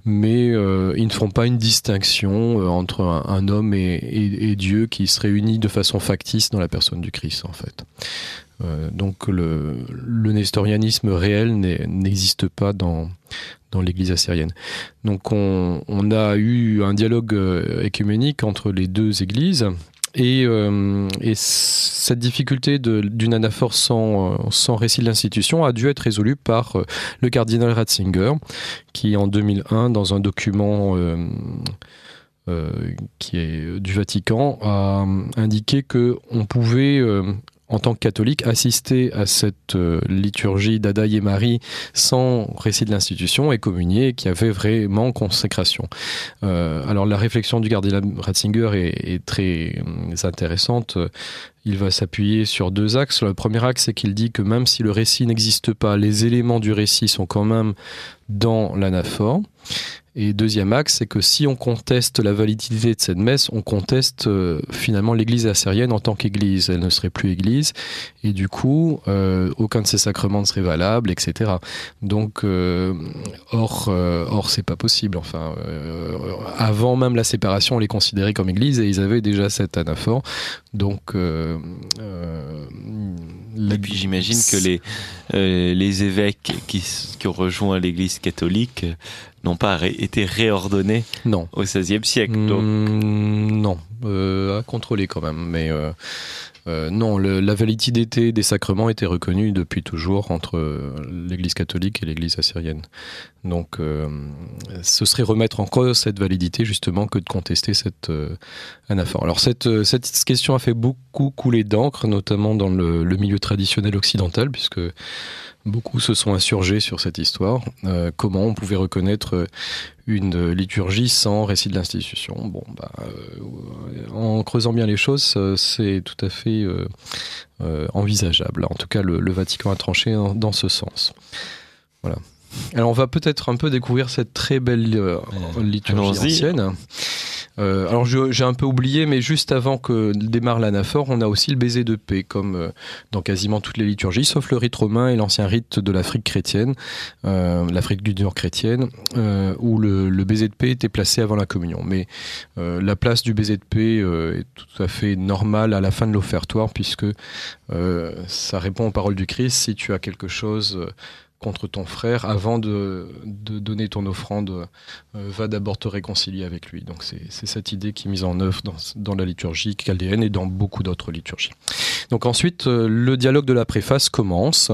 Mais euh, ils ne font pas une distinction entre un, homme et, Dieu qui se réunit de façon factice dans la personne du Christ, en fait. Euh, donc le, nestorianisme réel n'existe pas dans, dans l'Église assyrienne. Donc on, a eu un dialogue euh, écuménique entre les deux Églises. Et, euh, cette difficulté d'une anaphore sans, sans, récit de l'institution a dû être résolue par le cardinal Ratzinger, qui en 2001, dans un document qui est du Vatican, a indiqué qu'on pouvait en tant que catholique, assister à cette euh, liturgie d'Adaï et Marie sans récit de l'institution et communier qui avait vraiment consécration. Euh, alors la réflexion du gardien Ratzinger est, est très euh, intéressante. Il va s'appuyer sur deux axes. Le premier axe, c'est qu'il dit que même si le récit n'existe pas, les éléments du récit sont quand même dans l'anaphore. Et deuxième axe, c'est que si on conteste la validité de cette messe, on conteste euh, finalement l'Église assyrienne en tant qu'Église. Elle ne serait plus Église, et du coup, euh, aucun de ces sacrements ne serait valable, etc. Donc, euh, or, or c'est pas possible. Enfin, avant même la séparation, on les considérait comme Église, et ils avaient déjà cette anaphore. Donc, et puis j'imagine que les, les évêques qui, qui ont rejoint l'Église catholique n'ont pas été réordonnés non. au XVIe siècle. Hmm, non, euh, à contrôler quand même. Mais euh, euh, non, la validité des sacrements était reconnue depuis toujours entre l'Église catholique et l'Église assyrienne. Donc, ce serait remettre en cause cette validité justement que de contester cette anaphore. Alors, cette, question a fait beaucoup couler d'encre, notamment dans le milieu traditionnel occidental, puisque Beaucoup se sont insurgés sur cette histoire. Euh, comment on pouvait reconnaître euh, une liturgie sans récit de l'institution Bon, bah, euh, en creusant bien les choses, c'est tout à fait envisageable. En tout cas, le, Vatican a tranché dans ce sens. Voilà. Alors, on va peut-être un peu découvrir cette très belle liturgie ancienne. Euh, alors j'ai un peu oublié, mais juste avant que démarre l'anaphore, on a aussi le baiser de paix, comme euh, dans quasiment toutes les liturgies, sauf le rite romain et l'ancien rite de l'Afrique chrétienne, euh, l'Afrique du Nord chrétienne, où le, le, baiser de paix était placé avant la communion. Mais la place du baiser de paix est tout à fait normale à la fin de l'offertoire, puisque ça répond aux paroles du Christ, si tu as quelque chose contre ton frère avant de, de donner ton offrande. Euh, va d'abord te réconcilier avec lui. Donc c'est cette idée qui est mise en œuvre dans, dans la liturgie chaldéenne et dans beaucoup d'autres liturgies. Donc ensuite, euh, le dialogue de la préface commence.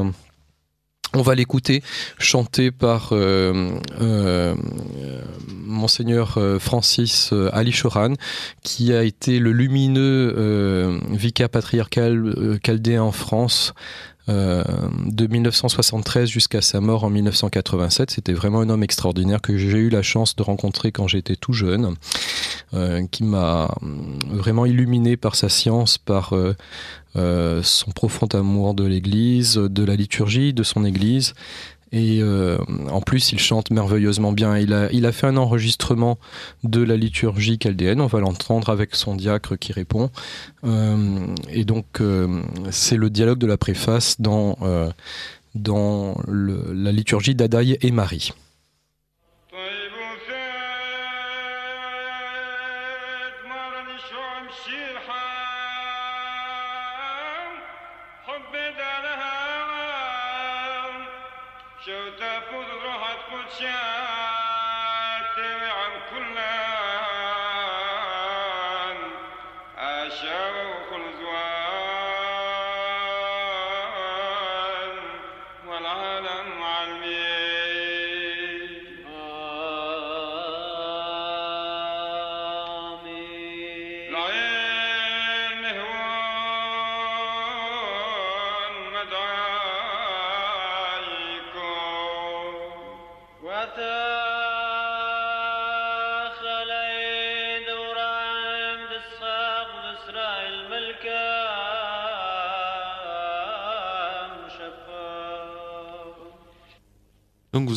On va l'écouter chanté par euh, euh Monseigneur Francis Ali Choran, qui a été le lumineux vica vicaire patriarcal chaldéen en France euh, de 1973 jusqu'à sa mort en 1987. C'était vraiment un homme extraordinaire que j'ai eu la chance de rencontrer quand j'étais tout jeune, euh, qui m'a vraiment illuminé par sa science, par euh, son profond amour de l'Église, de la liturgie, de son Église. Et euh, en plus, il chante merveilleusement bien. Il a, fait un enregistrement de la liturgie chaldéenne. On va l'entendre avec son diacre qui répond. Euh, et donc, euh, c'est le dialogue de la préface dans, la liturgie d'Adaï et Marie.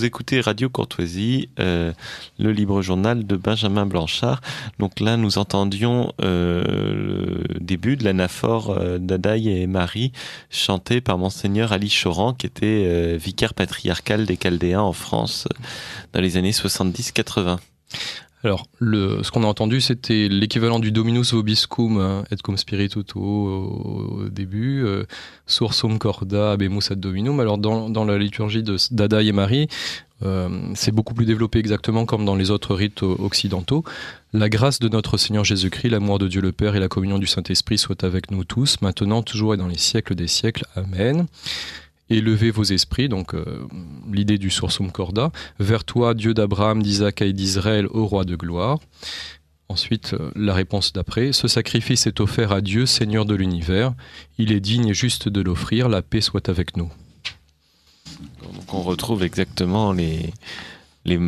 vous écoutez Radio Courtoisie, euh, le libre journal de Benjamin Blanchard. Donc là, nous entendions euh, le début de l'anaphore euh, d'Adaï et Marie, chantée par Monseigneur Ali Choran, qui était vicaire patriarcal des Chaldéens en France dans les années 70-80. Alors, ce qu'on a entendu, c'était l'équivalent du Dominus Vobiscum, hein, et cum spirituto au, début, euh, sourceum corda abemus ad dominum. Alors, dans, la liturgie de Dada et Marie, euh, c'est beaucoup plus développé exactement comme dans les autres rites occidentaux. La grâce de notre Seigneur Jésus-Christ, l'amour de Dieu le Père et la communion du Saint-Esprit soient avec nous tous, maintenant, toujours et dans les siècles des siècles. Amen. Élevez vos esprits, donc euh, l'idée du Sursum Corda, vers toi, Dieu d'Abraham, d'Isaac et d'Israël, au roi de gloire. Ensuite, euh, la réponse d'après, ce sacrifice est offert à Dieu, Seigneur de l'univers. Il est digne et juste de l'offrir, la paix soit avec nous. Donc on retrouve exactement les, les,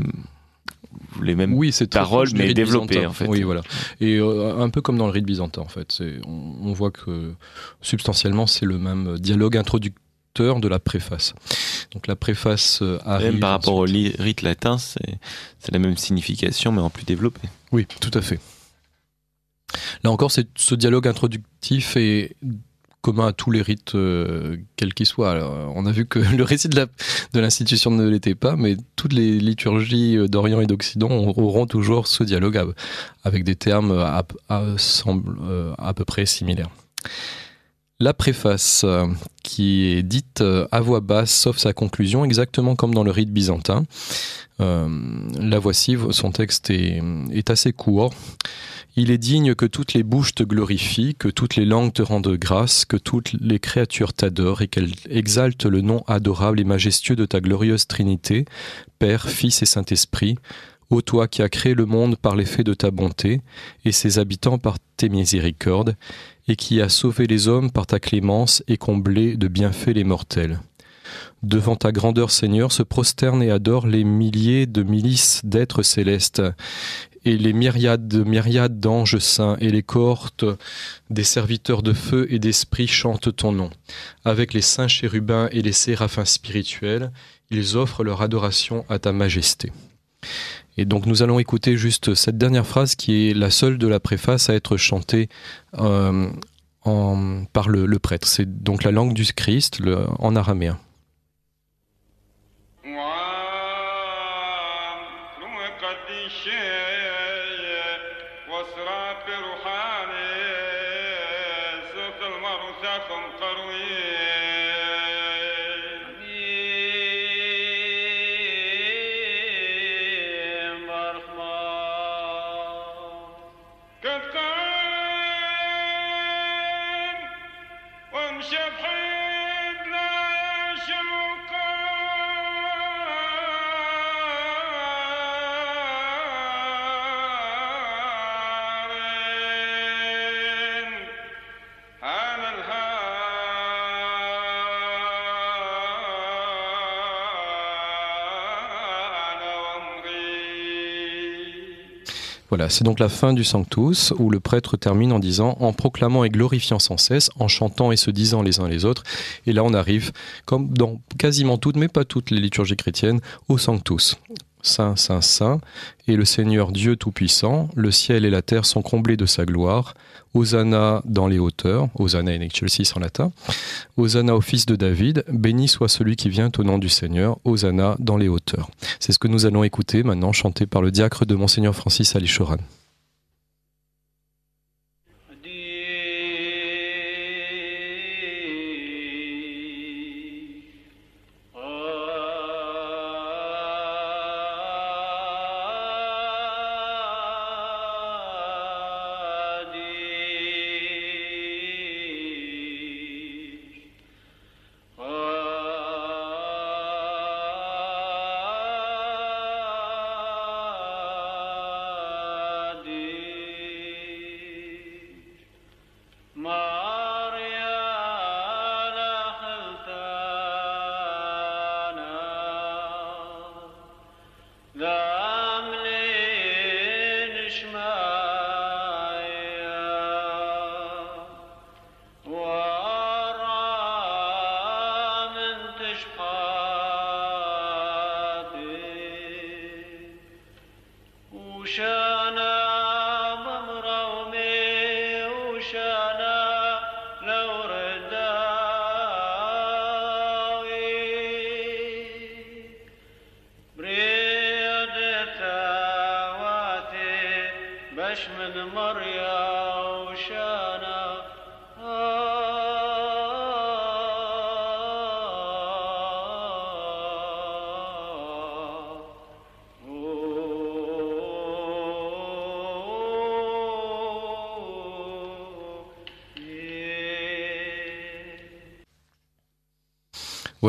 les mêmes oui, paroles, mais développées en fait. Oui, voilà. Et euh, un peu comme dans le rite byzantin en fait. On, on, voit que substantiellement c'est le même dialogue introductif de la préface. Donc la préface euh, arrive. Même par rapport au rite latin, c'est la même signification, mais en plus développée. Oui, tout à fait. Là encore, ce dialogue introductif est commun à tous les rites, euh, quels qu'ils soient. Euh, on a vu que le récit de l'institution ne l'était pas, mais toutes les liturgies d'Orient et d'Occident auront toujours ce dialogue avec des termes à, à peu près similaires. La préface, euh, qui est dite euh, à voix basse, sauf sa conclusion, exactement comme dans le rite byzantin. Euh, la voici, son texte est, est assez court. Il est digne que toutes les bouches te glorifient, que toutes les langues te rendent grâce, que toutes les créatures t'adorent et qu'elles exaltent le nom adorable et majestueux de ta glorieuse Trinité, Père, Fils et Saint-Esprit Ô toi qui as créé le monde par l'effet de ta bonté, et ses habitants par tes miséricordes, et qui as sauvé les hommes par ta clémence et comblé de bienfaits les mortels. Devant ta grandeur, Seigneur, se prosternent et adorent les milliers de milices d'êtres célestes, et les myriades de myriades d'anges saints, et les cohortes des serviteurs de feu et d'esprit chantent ton nom. Avec les saints chérubins et les séraphins spirituels, ils offrent leur adoration à ta majesté. Et donc nous allons écouter juste cette dernière phrase qui est la seule de la préface à être chantée euh, par le, prêtre. C'est donc la langue du Christ en araméen. Voilà, c'est donc la fin du Sanctus, où le prêtre termine en disant En proclamant et glorifiant sans cesse, en chantant et se disant les uns les autres. Et là, on arrive, comme dans quasiment toutes, mais pas toutes les liturgies chrétiennes, au Sanctus. Saint, Saint, Saint, et le Seigneur Dieu Tout-Puissant, le ciel et la terre sont comblés de sa gloire. Hosanna dans les hauteurs, Hosanna in excelsis en latin, Hosanna au fils de David, béni soit celui qui vient au nom du Seigneur, Hosanna dans les hauteurs. C'est ce que nous allons écouter maintenant chanté par le diacre de Monseigneur Francis Alichoran.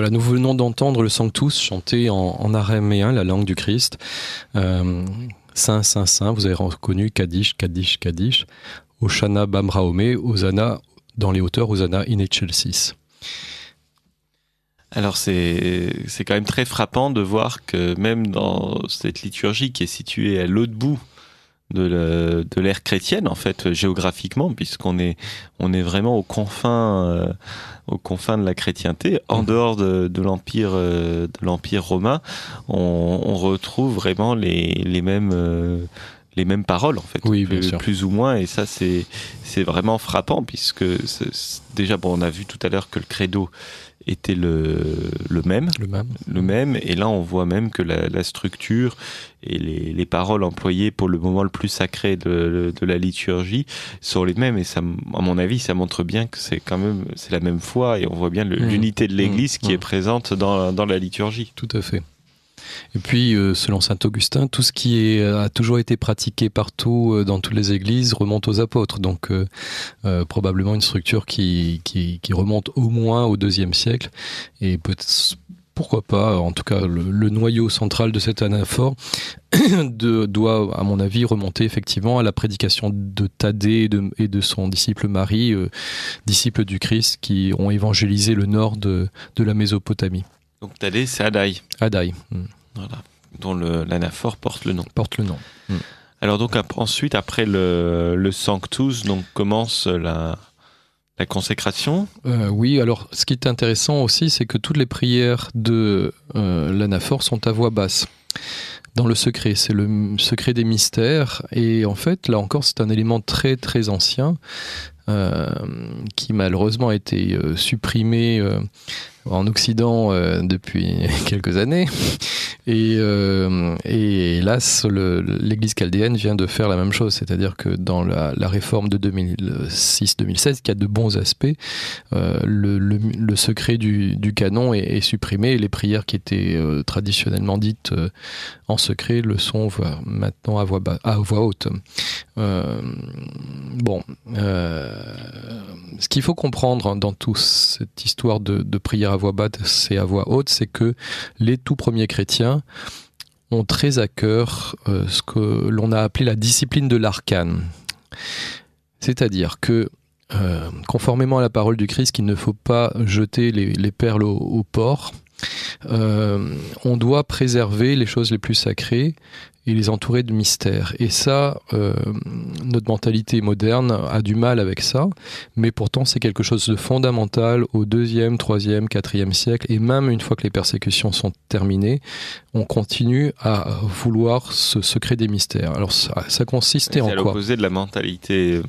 nous venons d'entendre le Sanctus chanté en, araméen, la langue du Christ. Euh, Saint, Saint, Saint, vous avez reconnu Kadish, Kadish, Kaddish. Oshana Bamraome, Osana dans les hauteurs, Osana in excelsis. Alors c'est quand même très frappant de voir que même dans cette liturgie qui est située à l'autre bout de l'ère chrétienne en fait géographiquement puisqu'on est on est vraiment aux confins euh, aux confins de la chrétienté en mhm. dehors de, l'empire euh, de l'empire romain on, retrouve vraiment les, mêmes euh, les mêmes paroles en fait, oui, plus, ou moins. Et ça, c'est c'est vraiment frappant puisque déjà, bon, on a vu tout à l'heure que le credo était le, le, même, le même, et là on voit même que la, structure et les, les, paroles employées pour le moment le plus sacré de, de, la liturgie sont les mêmes, et ça, à mon avis, ça montre bien que c'est quand même c'est la même foi, et on voit bien mmh. l'unité de l'Église mmh. qui est mmh. présente dans, dans la liturgie. Tout à fait. Et puis, euh, selon saint Augustin, tout ce qui euh, a toujours été pratiqué partout euh, dans toutes les églises remonte aux apôtres. Donc, probablement une structure qui, remonte au moins au deuxième siècle et peut pourquoi pas, en tout cas le, noyau central de cet anaphore doit, à mon avis, remonter effectivement à la prédication de Thaddée et de, son disciple Marie, disciples disciple du Christ, qui ont évangélisé le nord de la Mésopotamie. Donc c'est Adai. Adai. Hmm. Voilà, dont l'anaphore porte le nom. Porte le nom. Hmm. Alors donc ensuite, après le, le Sanctus, donc commence la, la consécration euh, Oui, alors ce qui est intéressant aussi, c'est que toutes les prières de euh, l'anaphore sont à voix basse. Dans le secret, c'est le secret des mystères. Et en fait, là encore, c'est un élément très très ancien euh, qui malheureusement a été euh, supprimé en Occident euh, depuis quelques années. Et, euh, hélas, l'Église chaldéenne vient de faire la même chose, c'est-à-dire que dans la, réforme de 2006-2016, qui a de bons aspects, euh, le, secret du, canon est, supprimé et les prières qui étaient traditionnellement dites en secret le sont maintenant à voix, haute. bon, ce qu'il faut comprendre hein, dans toute cette histoire de, de prière à voix basse et à voix haute, c'est que les tout premiers chrétiens ont très à cœur euh, ce que l'on a appelé la discipline de l'arcane. C'est-à-dire que, euh, conformément à la parole du Christ, qu'il ne faut pas jeter les, perles au, au porc, euh, on doit préserver les choses les plus sacrées et les entourer de mystères. Et ça, euh, notre mentalité moderne a du mal avec ça, mais pourtant c'est quelque chose de fondamental au deuxième, troisième, quatrième siècle, et même une fois que les persécutions sont terminées, on continue à vouloir ce secret des mystères. Alors ça, consistait en quoi C'est à l'opposé de la mentalité euh,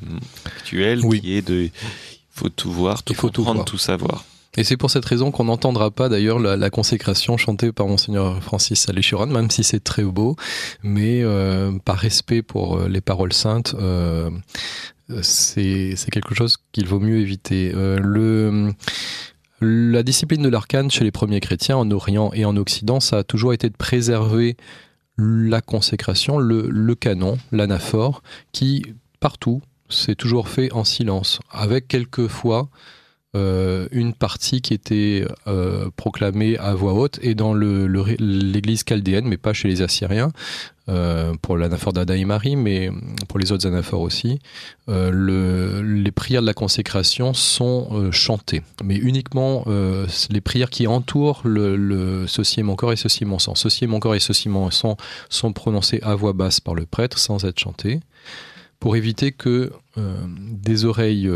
actuelle oui. qui est de il faut tout voir, tout faut comprendre, tout, tout savoir. Et c'est pour cette raison qu'on n'entendra pas d'ailleurs la, consécration chantée par Monseigneur Francis l'Échiron, même si c'est très beau, mais euh, par respect pour euh, les paroles saintes, euh, c'est quelque chose qu'il vaut mieux éviter. le, la discipline de l'arcane chez les premiers chrétiens en Orient et en Occident, ça a toujours été de préserver la consécration, le, le canon, l'anaphore, qui partout s'est toujours fait en silence, avec quelquefois euh, une partie qui était euh, proclamée à voix haute et dans l'église le, chaldéenne, mais pas chez les Assyriens, euh, pour l'anaphore d'Ada Marie, mais pour les autres anaphores aussi, le, les prières de la consécration sont chantées, mais uniquement les prières qui entourent le, le, ceci est mon corps et ceci est mon sang. Ceci est mon corps et ceci est mon sang sont prononcées à voix basse par le prêtre sans être chantées, pour éviter que des oreilles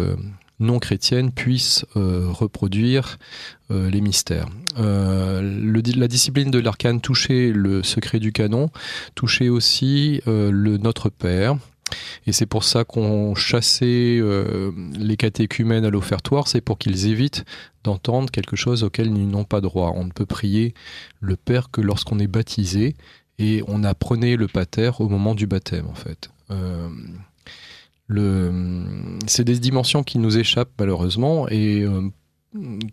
non chrétienne, puisse euh, reproduire euh, les mystères. Euh, la discipline de l'arcane touchait le secret du canon, touchait aussi le Notre Père. Et c'est pour ça qu'on chassait les catéchumènes à l'offertoire, c'est pour qu'ils évitent d'entendre quelque chose auquel ils n'ont pas droit. On ne peut prier le Père que lorsqu'on est baptisé, et on apprenait le pater au moment du baptême, en fait c'est des dimensions qui nous échappent malheureusement et euh,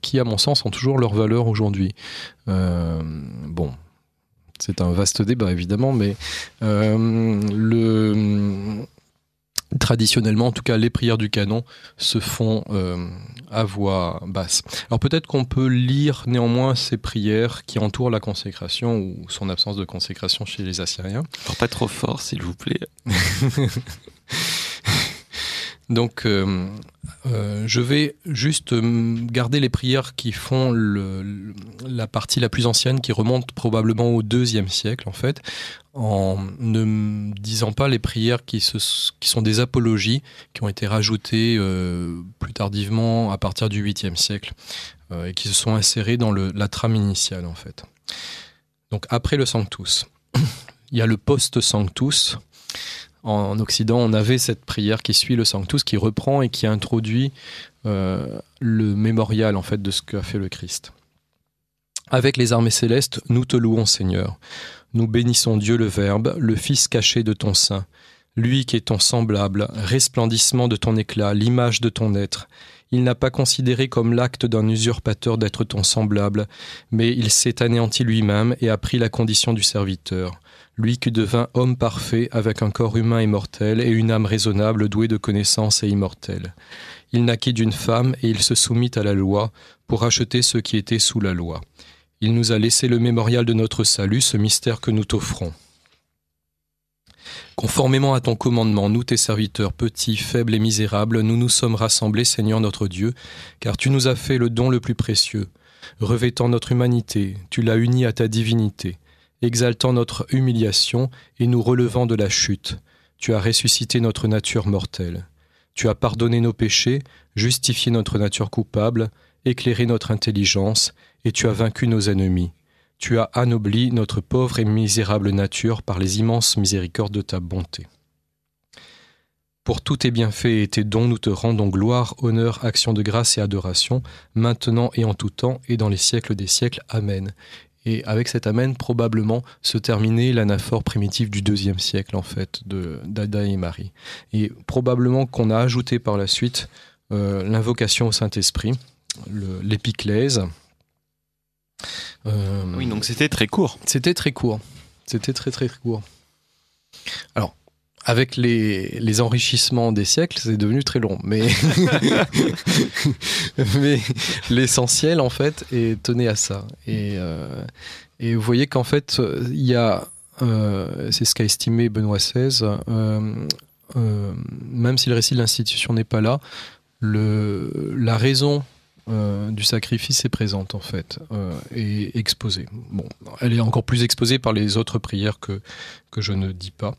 qui, à mon sens, ont toujours leur valeur aujourd'hui. Euh, bon, c'est un vaste débat évidemment, mais euh, le traditionnellement, en tout cas, les prières du canon se font à voix basse. Alors peut-être qu'on peut lire néanmoins ces prières qui entourent la consécration ou son absence de consécration chez les Assyriens. Alors pas trop fort, s'il vous plaît. Donc, euh, euh, je vais juste euh, garder les prières qui font la partie la plus ancienne, qui remonte probablement au deuxième siècle, en fait, en ne disant pas les prières qui, sont des apologies, qui ont été rajoutées plus tardivement à partir du 8 siècle, et qui se sont insérées dans la trame initiale, en fait. Donc, après le Sanctus, il y a le post-Sanctus en, Occident, on avait cette prière qui suit le Sanctus, qui reprend et qui introduit euh, le mémorial en fait de ce qu'a fait le Christ. Avec les armées célestes, nous te louons, Seigneur. Nous bénissons Dieu le Verbe, le Fils caché de ton sein, lui qui est ton semblable, resplendissement de ton éclat, l'image de ton être. Il n'a pas considéré comme l'acte d'un usurpateur d'être ton semblable, mais il s'est anéanti lui-même et a pris la condition du serviteur lui qui devint homme parfait avec un corps humain immortel et une âme raisonnable douée de connaissances et immortelle. Il naquit d'une femme et il se soumit à la loi pour acheter ceux qui étaient sous la loi. Il nous a laissé le mémorial de notre salut, ce mystère que nous t'offrons. Conformément à ton commandement, nous, tes serviteurs, petits, faibles et misérables, nous nous sommes rassemblés, Seigneur notre Dieu, car tu nous as fait le don le plus précieux. Revêtant notre humanité, tu l'as unie à ta divinité exaltant notre humiliation et nous relevant de la chute. Tu as ressuscité notre nature mortelle. Tu as pardonné nos péchés, justifié notre nature coupable, éclairé notre intelligence, et tu as vaincu nos ennemis. Tu as anobli notre pauvre et misérable nature par les immenses miséricordes de ta bonté. Pour tous tes bienfaits et tes dons, nous te rendons gloire, honneur, action de grâce et adoration, maintenant et en tout temps et dans les siècles des siècles. Amen et avec cet amen, probablement se terminer l'anaphore primitive du deuxième siècle, en fait, de d'Ada et Marie. Et probablement qu'on a ajouté par la suite euh, l'invocation au Saint-Esprit, l'épiclèse. Euh, oui, donc c'était très court. C'était très court. C'était très très court. Alors, avec les, les enrichissements des siècles, c'est devenu très long. Mais, mais l'essentiel, en fait, est tenu à ça. Et, euh, et vous voyez qu'en fait, il y a, euh, c'est ce qu'a estimé Benoît XVI, euh, même si le récit de l'institution n'est pas là, le, la raison euh, du sacrifice est présente en fait euh, et exposée. Bon, elle est encore plus exposée par les autres prières que, que je ne dis pas.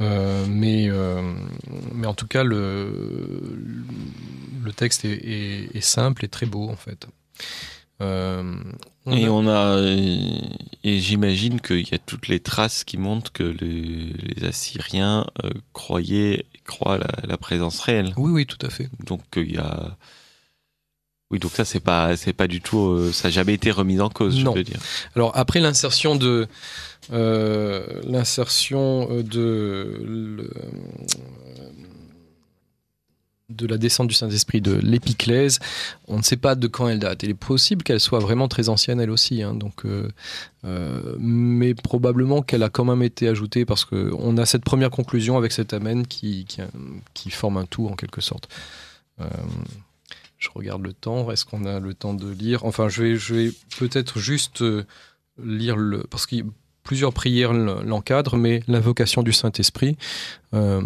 Euh, mais, mais en tout cas, le, le texte est, simple et très beau en fait. et on a et j'imagine qu'il y a toutes les traces qui montrent que les, Assyriens croyaient croient la, la, présence réelle. Oui oui tout à fait. Donc il y a oui, donc ça, c'est pas, c'est pas du tout, euh, ça n'a jamais été remis en cause, je veux dire. Alors après l'insertion de euh, l'insertion euh, de de la descente du Saint-Esprit de l'Épiclèse, on ne sait pas de quand elle date. Il est possible qu'elle soit vraiment très ancienne elle aussi, hein. donc, mais probablement qu'elle a quand même été ajoutée parce qu'on a cette première conclusion avec cet Amen qui, qui, forme un tout en quelque sorte regarde le temps. Est-ce qu'on a le temps de lire Enfin, je vais, peut-être juste euh, lire le. Parce que plusieurs prières l'encadrent, mais l'invocation du Saint-Esprit euh,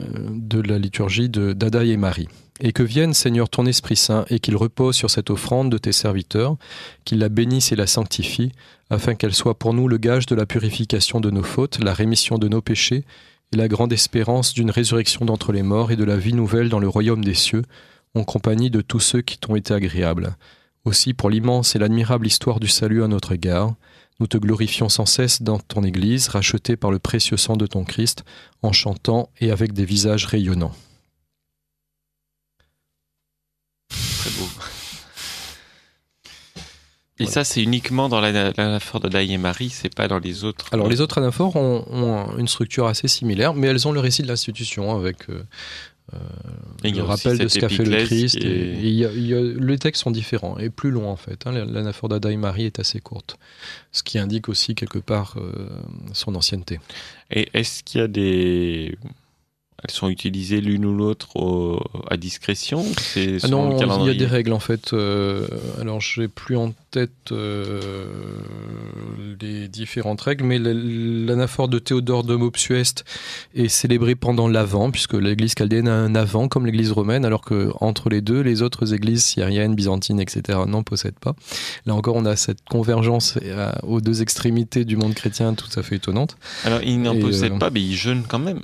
euh, de la liturgie de Dadaï et Marie. Et que vienne, Seigneur, ton Esprit Saint, et qu'il repose sur cette offrande de tes serviteurs, qu'il la bénisse et la sanctifie, afin qu'elle soit pour nous le gage de la purification de nos fautes, la rémission de nos péchés, et la grande espérance d'une résurrection d'entre les morts et de la vie nouvelle dans le royaume des cieux, en compagnie de tous ceux qui t'ont été agréables. Aussi pour l'immense et l'admirable histoire du salut à notre égard, nous te glorifions sans cesse dans ton Église, rachetée par le précieux sang de ton Christ, en chantant et avec des visages rayonnants. Très beau. Et ça, c'est uniquement dans l'anaphore de Daï et Marie, c'est pas dans les autres. Alors, euh, les autres anaphores ont, une structure assez similaire, mais elles ont le récit de l'institution hein, avec euh, euh, il le rappel de ce qu'a fait le Christ. Et... les textes sont différents et plus longs en fait. Hein, L'anaphore Marie est assez courte, ce qui indique aussi quelque part euh, son ancienneté. Et est-ce qu'il y a des elles sont utilisées l'une ou l'autre à discrétion ah Non, il y a des règles en fait. Euh, alors alors, n'ai plus en tête euh, les différentes règles, mais l'anaphore de Théodore de Mopsuest est célébrée pendant l'Avent, puisque l'Église chaldéenne a un Avant comme l'Église romaine, alors que entre les deux, les autres églises syriennes, byzantines, etc. n'en possèdent pas. Là encore, on a cette convergence euh, aux deux extrémités du monde chrétien tout à fait étonnante. Alors, ils n'en possèdent pas, mais ils jeûnent quand même.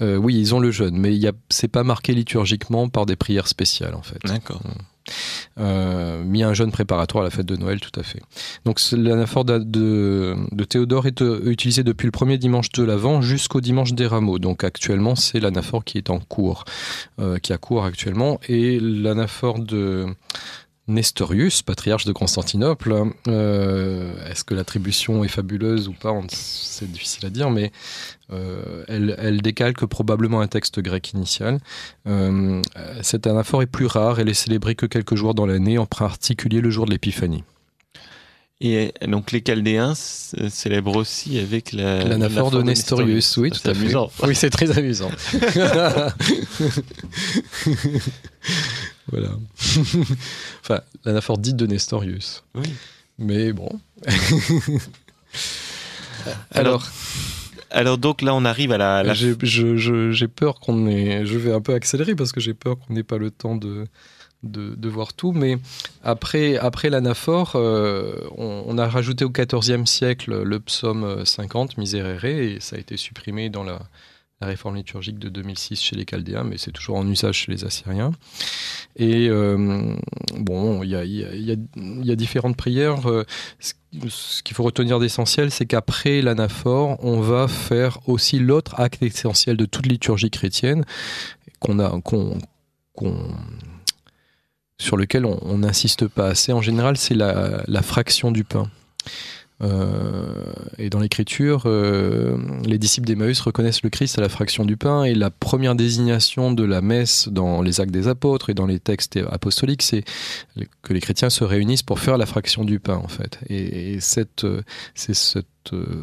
Euh, oui, ils ont le jeûne, mais c'est pas marqué liturgiquement par des prières spéciales en fait. D'accord. Mm. Euh, mis un jeûne préparatoire à la fête de Noël, tout à fait. Donc l'anaphore de, Théodore est euh, utilisée depuis le premier dimanche de l'Avent jusqu'au dimanche des Rameaux. Donc actuellement, c'est l'anaphore qui est en cours, euh, qui a cours actuellement. Et l'anaphore de, Nestorius, patriarche de Constantinople. Euh, est-ce que l'attribution est fabuleuse ou pas C'est difficile à dire, mais euh, elle, elle, décalque probablement un texte grec initial. Euh, cette anaphore est plus rare, elle est célébrée que quelques jours dans l'année, en particulier le jour de l'Épiphanie. Et donc les Chaldéens célèbrent aussi avec la l'anaphore de, Nestorius. Oui, tout amusant. Oui, c'est très amusant. Voilà. enfin, l'anaphore dite de Nestorius. Mais bon. alors, alors. donc là, on arrive à la. J'ai peur qu'on ait. Je vais un peu accélérer parce que j'ai peur qu'on n'ait pas le temps de, de, voir tout. Mais après, après l'anaphore, euh, on, on, a rajouté au XIVe siècle le psaume 50, Miserere, et ça a été supprimé dans la, la réforme liturgique de 2006 chez les Chaldéens, mais c'est toujours en usage chez les Assyriens. Et bon, il y a, différentes prières. Euh, ce, qu'il faut retenir d'essentiel, c'est qu'après l'anaphore, on va faire aussi l'autre acte essentiel de toute liturgie chrétienne qu'on a, qu'on, qu'on sur lequel on n'insiste pas assez. En général, c'est la fraction du pain. Euh, et dans l'écriture, euh, les disciples d'Emmaüs reconnaissent le Christ à la fraction du pain et la première désignation de la messe dans les actes des apôtres et dans les textes apostoliques, c'est que les chrétiens se réunissent pour faire la fraction du pain en fait. Et, cette, euh, c'est cette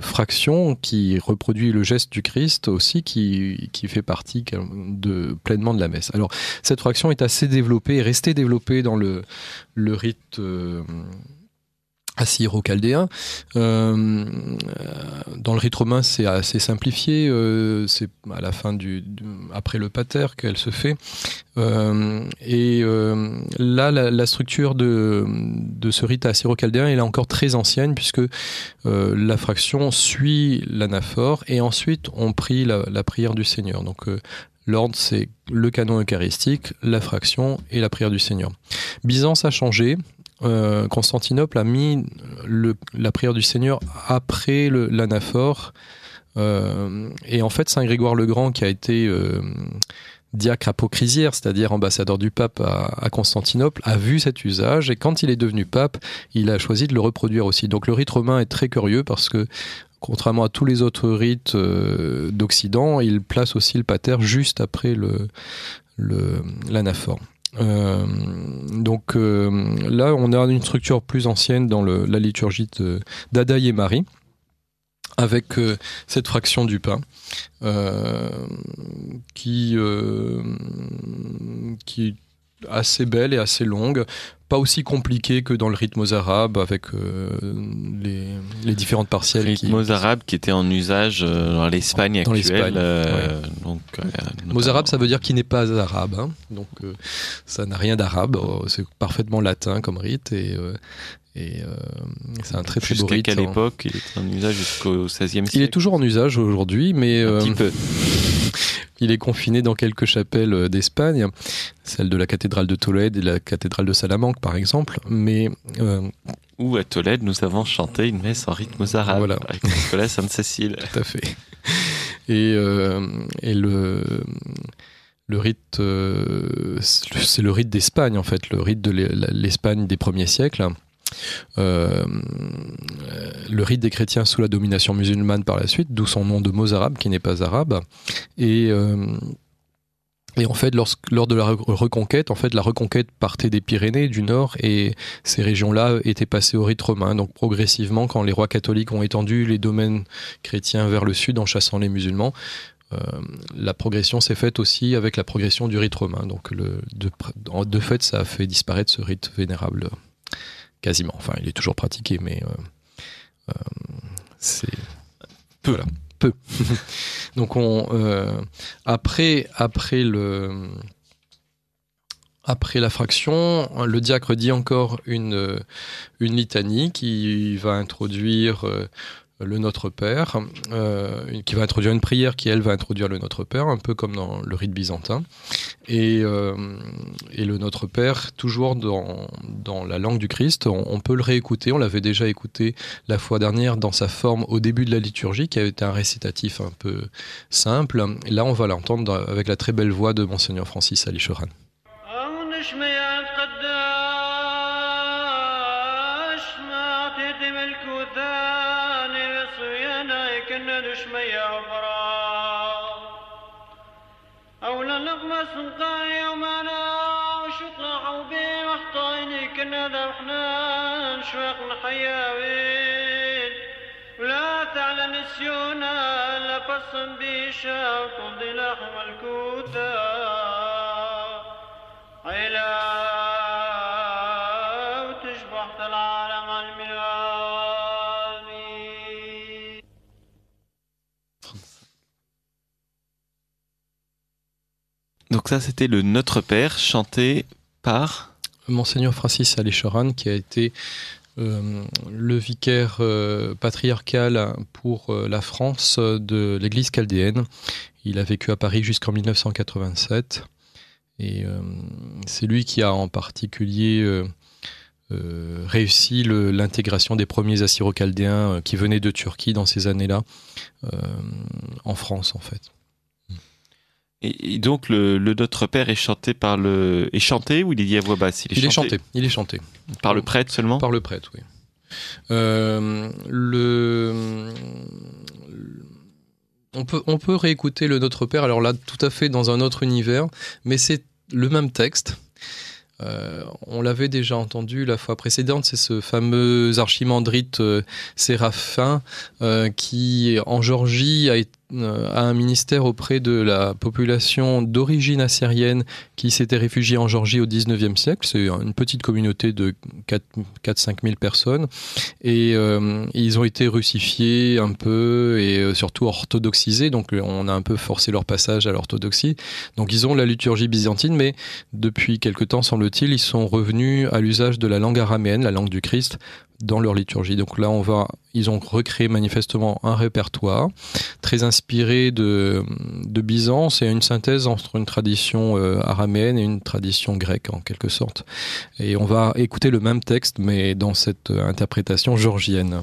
fraction qui reproduit le geste du Christ aussi, qui, fait partie pleinement de la messe. Alors, cette fraction est assez développée, restée développée dans le, le rite assyro caldéen euh, euh, dans le rite romain, c'est assez simplifié. Euh, c'est à la fin du, après le pater qu'elle se fait. et là, la, structure de, de ce rite assyro-chaldéen est encore très ancienne puisque la fraction suit l'anaphore et ensuite on prie la, la prière du Seigneur. Donc L'ordre, c'est le canon eucharistique, la fraction et la prière du Seigneur. Byzance a changé. Euh, Constantinople a mis la prière du Seigneur après l'anaphore. Euh, et en fait, Saint Grégoire le Grand, qui a été euh, diacre apocrisière, c'est-à-dire ambassadeur du pape à, Constantinople, a vu cet usage et quand il est devenu pape, il a choisi de le reproduire aussi. Donc le rite romain est très curieux parce que contrairement à tous les autres rites d'Occident, il place aussi le pater juste après l'anaphore. Euh, donc euh, là, on a une structure plus ancienne dans la liturgie d'Adaï et Marie, avec euh, cette fraction du pain qui, qui assez belle et assez longue, pas aussi compliquée que dans le rythme aux avec euh, les, différentes partielles. Le rythme aux qui... était en usage euh, dans l'Espagne actuelle. Euh, donc, ça veut dire Qu'il n'est pas arabe, hein. donc ça n'a rien d'arabe, oh, c'est parfaitement latin comme rite et, c'est un très très beau Jusqu'à quelle hein. époque Il était en usage jusqu'au XVIe siècle Il est toujours en usage aujourd'hui, mais. Un petit peu. Il est confiné dans quelques chapelles euh, d'Espagne, celle de la cathédrale de Tolède et la cathédrale de Salamanque par exemple, mais... Euh, à Tolède, nous avons chanté une messe en rythme arabe avec Nicolas Sainte-Cécile. Tout à fait. Et, euh, et le le rite, c'est le rite d'Espagne en fait, le rite de l'Espagne des premiers siècles. Euh, le rite des chrétiens sous la domination musulmane par la suite, d'où son nom de Mozarab, qui n'est pas arabe. Et euh, en fait, lors, de la reconquête, en fait, la reconquête partait des Pyrénées, du Nord, et ces régions-là étaient passées au rite romain. Donc, progressivement, quand les rois catholiques ont étendu les domaines chrétiens vers le Sud en chassant les musulmans, euh, la progression s'est faite aussi avec la progression du rite romain. Donc, de fait, ça a fait disparaître ce rite vénérable quasiment. Enfin, il est toujours pratiqué, mais euh, euh, c'est peu là, peu. Donc on euh, après après le après la fraction, le diacre dit encore une, une litanie qui va introduire le Notre Père, euh, qui va introduire une prière qui, elle, va introduire le Notre Père, un peu comme dans le rite byzantin. Et, euh, le Notre Père, toujours dans, dans la langue du Christ, on, peut le réécouter. On l'avait déjà écouté la fois dernière dans sa forme au début de la liturgie, qui avait été un récitatif un peu simple. là, on va l'entendre avec la très belle voix de Monseigneur Francis Alichoran. مسقا يوم نعشق عوبي وحطيني كنا ذبحنا نشوق الحيوين ولا تعلى نسيونا لبصم بيشا وقضي لحم الكوثر Donc ça, c'était le Notre Père chanté par Monseigneur Francis Aléchoran, qui a été euh, le vicaire euh, patriarcal pour euh, la France de l'Église chaldéenne. Il a vécu à Paris jusqu'en 1987. Et c'est lui qui a en particulier réussi l'intégration des premiers assyro caldéens qui venaient de Turquie dans ces années-là en France, en fait. Et, donc le, Notre Père est chanté par le est chanté ou il est dit à voix basse il, est, chanté. Il est chanté. Par le prêtre seulement. Par le prêtre, oui. Euh, le... on peut on peut réécouter le Notre Père alors là tout à fait dans un autre univers, mais c'est le même texte. Euh, on l'avait déjà entendu la fois précédente, c'est ce fameux archimandrite euh, séraphin qui en Georgie a été à un ministère auprès de la population d'origine assyrienne qui s'était réfugiée en Georgie au 19e siècle. C'est une petite communauté de 4-5 000 personnes. Et euh, ils ont été russifiés un peu et euh, surtout orthodoxisés. Donc on a un peu forcé leur passage à l'orthodoxie. Donc ils ont la liturgie byzantine, mais depuis quelque temps, semble-t-il, ils sont revenus à l'usage de la langue araméenne, la langue du Christ, dans leur liturgie. Donc là, on va, ils ont recréé manifestement un répertoire très inspiré de, de Byzance et une synthèse entre une tradition euh, araméenne et une tradition grecque en quelque sorte. Et on va écouter le même texte, mais dans cette interprétation georgienne.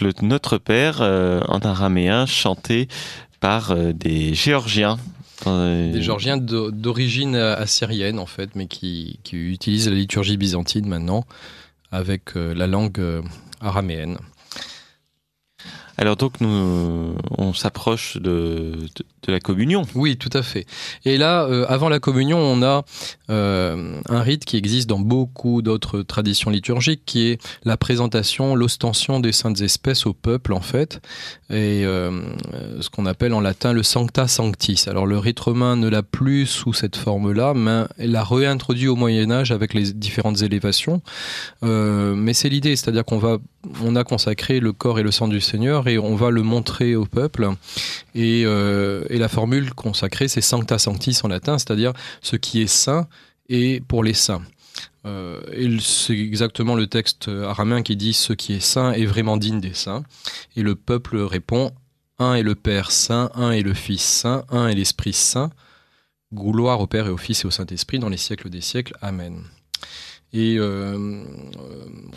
le Notre Père euh, en araméen chanté par euh, des Géorgiens. Euh, des Géorgiens d'origine assyrienne en fait, mais qui, qui, utilisent la liturgie byzantine maintenant avec la langue araméenne. Alors donc nous, on s'approche de, la communion. Oui, tout à fait. Et là, euh, avant la communion, on a euh, un rite qui existe dans beaucoup d'autres traditions liturgiques, qui est la présentation, l'ostension des saintes espèces au peuple, en fait, et euh, ce qu'on appelle en latin le sancta sanctis. Alors le rite romain ne l'a plus sous cette forme-là, mais l'a réintroduit au Moyen Âge avec les différentes élévations. mais c'est l'idée, c'est-à-dire qu'on va on a consacré le corps et le sang du Seigneur et on va le montrer au peuple. Et, euh, la formule consacrée, c'est Sancta Sanctis en latin, c'est-à-dire ce qui est saint et pour les saints. Euh, et c'est exactement le texte araméen qui dit ce qui est saint est vraiment digne des saints. Et le peuple répond un est le Père saint, un est le Fils saint, un est l'Esprit saint. Gloire au Père et au Fils et au Saint-Esprit dans les siècles des siècles. Amen. Et euh, euh,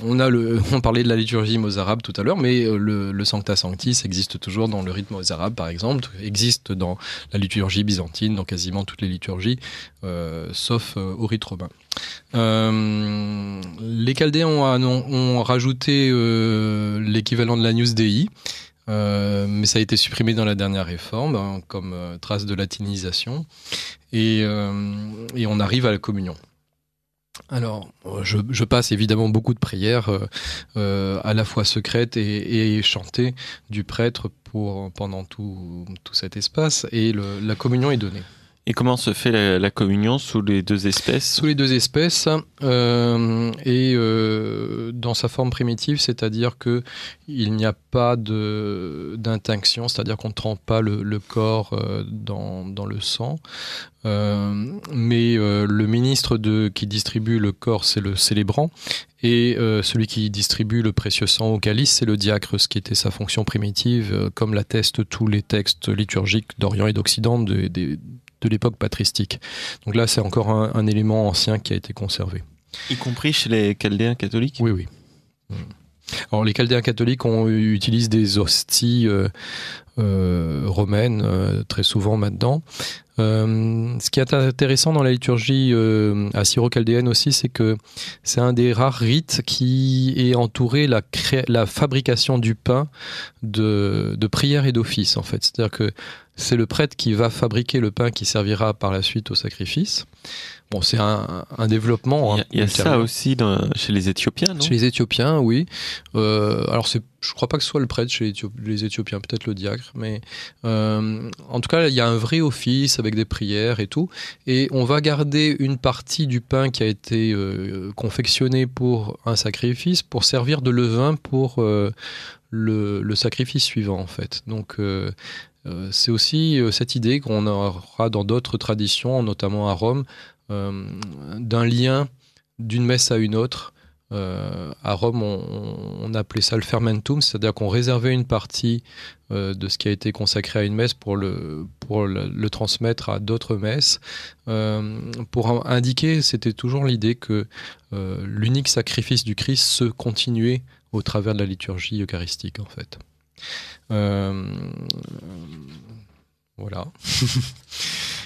on, a le, parlait de la liturgie mozarabe tout à l'heure, mais euh, le, Sancta Sanctis existe toujours dans le rythme mozarabe, par exemple, existe dans la liturgie byzantine, dans quasiment toutes les liturgies, sauf au rite romain. les Chaldéens ont, rajouté l'équivalent de la News Dei, mais ça a été supprimé dans la dernière réforme hein, comme trace de latinisation. et, on arrive à la communion alors, euh, je, passe évidemment beaucoup de prières, euh, euh, à la fois secrètes et, chantées du prêtre pour, pendant tout, cet espace, et la communion est donnée. Et comment se fait la, communion sous les deux espèces Sous les deux espèces euh, et euh, dans sa forme primitive, c'est-à-dire que il n'y a pas d'intinction, c'est-à-dire qu'on ne trempe pas le, le corps euh, dans, dans, le sang. mais le ministre de, qui distribue le corps, c'est le célébrant, et celui qui distribue le précieux sang au calice, c'est le diacre, ce qui était sa fonction primitive, comme l'attestent tous les textes liturgiques d'Orient et d'Occident des de l'époque patristique. Donc là, c'est encore un, élément ancien qui a été conservé. Y compris chez les Chaldéens catholiques Oui, oui. Hmm. Alors les Chaldéens catholiques ont, euh, utilisent des hosties euh, euh, romaines très souvent maintenant, euh, ce qui est intéressant dans la liturgie assyro euh, à chaldéenne aussi, c'est que c'est un des rares rites qui est entouré la, la fabrication du pain de, prière et d'office, en fait. C'est-à-dire que c'est le prêtre qui va fabriquer le pain qui servira par la suite au sacrifice. Bon, c'est un, développement. Il y a, hein, ça aussi chez les Éthiopiens, non Chez les Éthiopiens, oui. Euh, alors, c'est, je crois pas que ce soit le prêtre chez les Éthiopiens, peut-être le diacre, mais euh, en tout cas, il y a un vrai office avec des prières et tout. Et on va garder une partie du pain qui a été euh, confectionné pour un sacrifice pour servir de levain pour le, sacrifice suivant, en fait. Donc, c'est aussi cette idée qu'on aura dans d'autres traditions, notamment à Rome, euh, d'un lien d'une messe à une autre. Euh, à Rome, on, appelait ça le fermentum, c'est-à-dire qu'on réservait une partie euh, de ce qui a été consacré à une messe pour le, pour le, transmettre à d'autres messes, pour indiquer, c'était toujours l'idée que l'unique sacrifice du Christ se continuait au travers de la liturgie eucharistique, en fait. Voilà.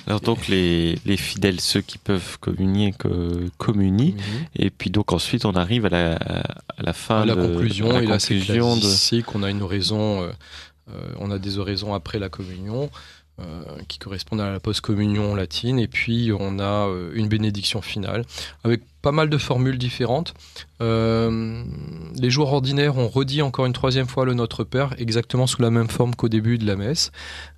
Alors donc les, fidèles, ceux qui peuvent communier, que, communient. Mhm. Et puis donc ensuite on arrive à la, fin de la de conclusion. La et conclusion là c'est qu'on a une raison, euh, euh, on a des oraisons après la communion. Euh, qui correspondent à la post-communion latine, et puis on a une bénédiction finale, avec pas mal de formules différentes. Euh, les jours ordinaires, on redit encore une troisième fois le Notre Père, exactement sous la même forme qu'au début de la messe.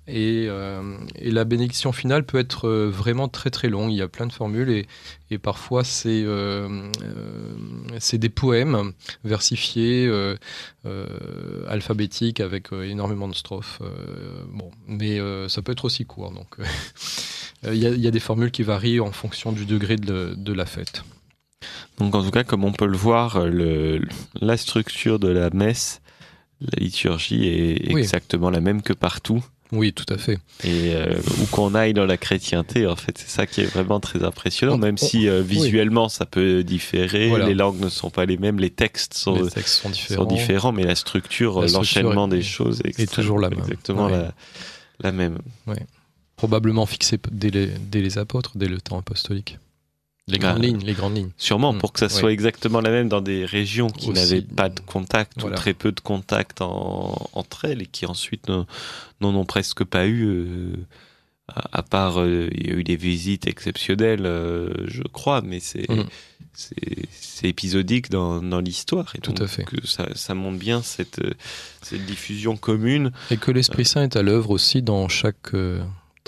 Et, euh, la bénédiction finale peut être euh, vraiment très très longue. Il y a plein de formules et, parfois c'est des poèmes versifiés, alphabétiques, avec énormément de strophes. bon, mais ça peut être aussi court. Donc il y, a, des formules qui varient en fonction du degré de la fête. Donc en tout cas, comme on peut le voir, euh, la structure de la messe, la liturgie est exactement la même que partout. Oui, tout à fait. Et euh, où qu'on aille dans la chrétienté, en fait, c'est ça qui est vraiment très impressionnant, même si euh, visuellement ça peut différer, les langues ne sont pas les mêmes, les textes sont, sont, différents. mais la structure, l'enchaînement des choses est, toujours la même. Exactement la, même. Probablement fixée dès les apôtres, dès le temps apostolique. Les grandes, lignes, les grandes lignes. Sûrement, mm. pour que ça soit exactement la même dans des régions qui n'avaient pas de contact ou très peu de contact entre elles et qui ensuite n'en ont presque pas eu. Euh, à, part, euh, il y a eu des visites exceptionnelles, euh, je crois, mais c'est mm. épisodique dans, l'histoire. Tout à fait. Que ça, ça montre bien cette, cette diffusion commune. Et que l'Esprit Saint est à l'œuvre aussi dans chaque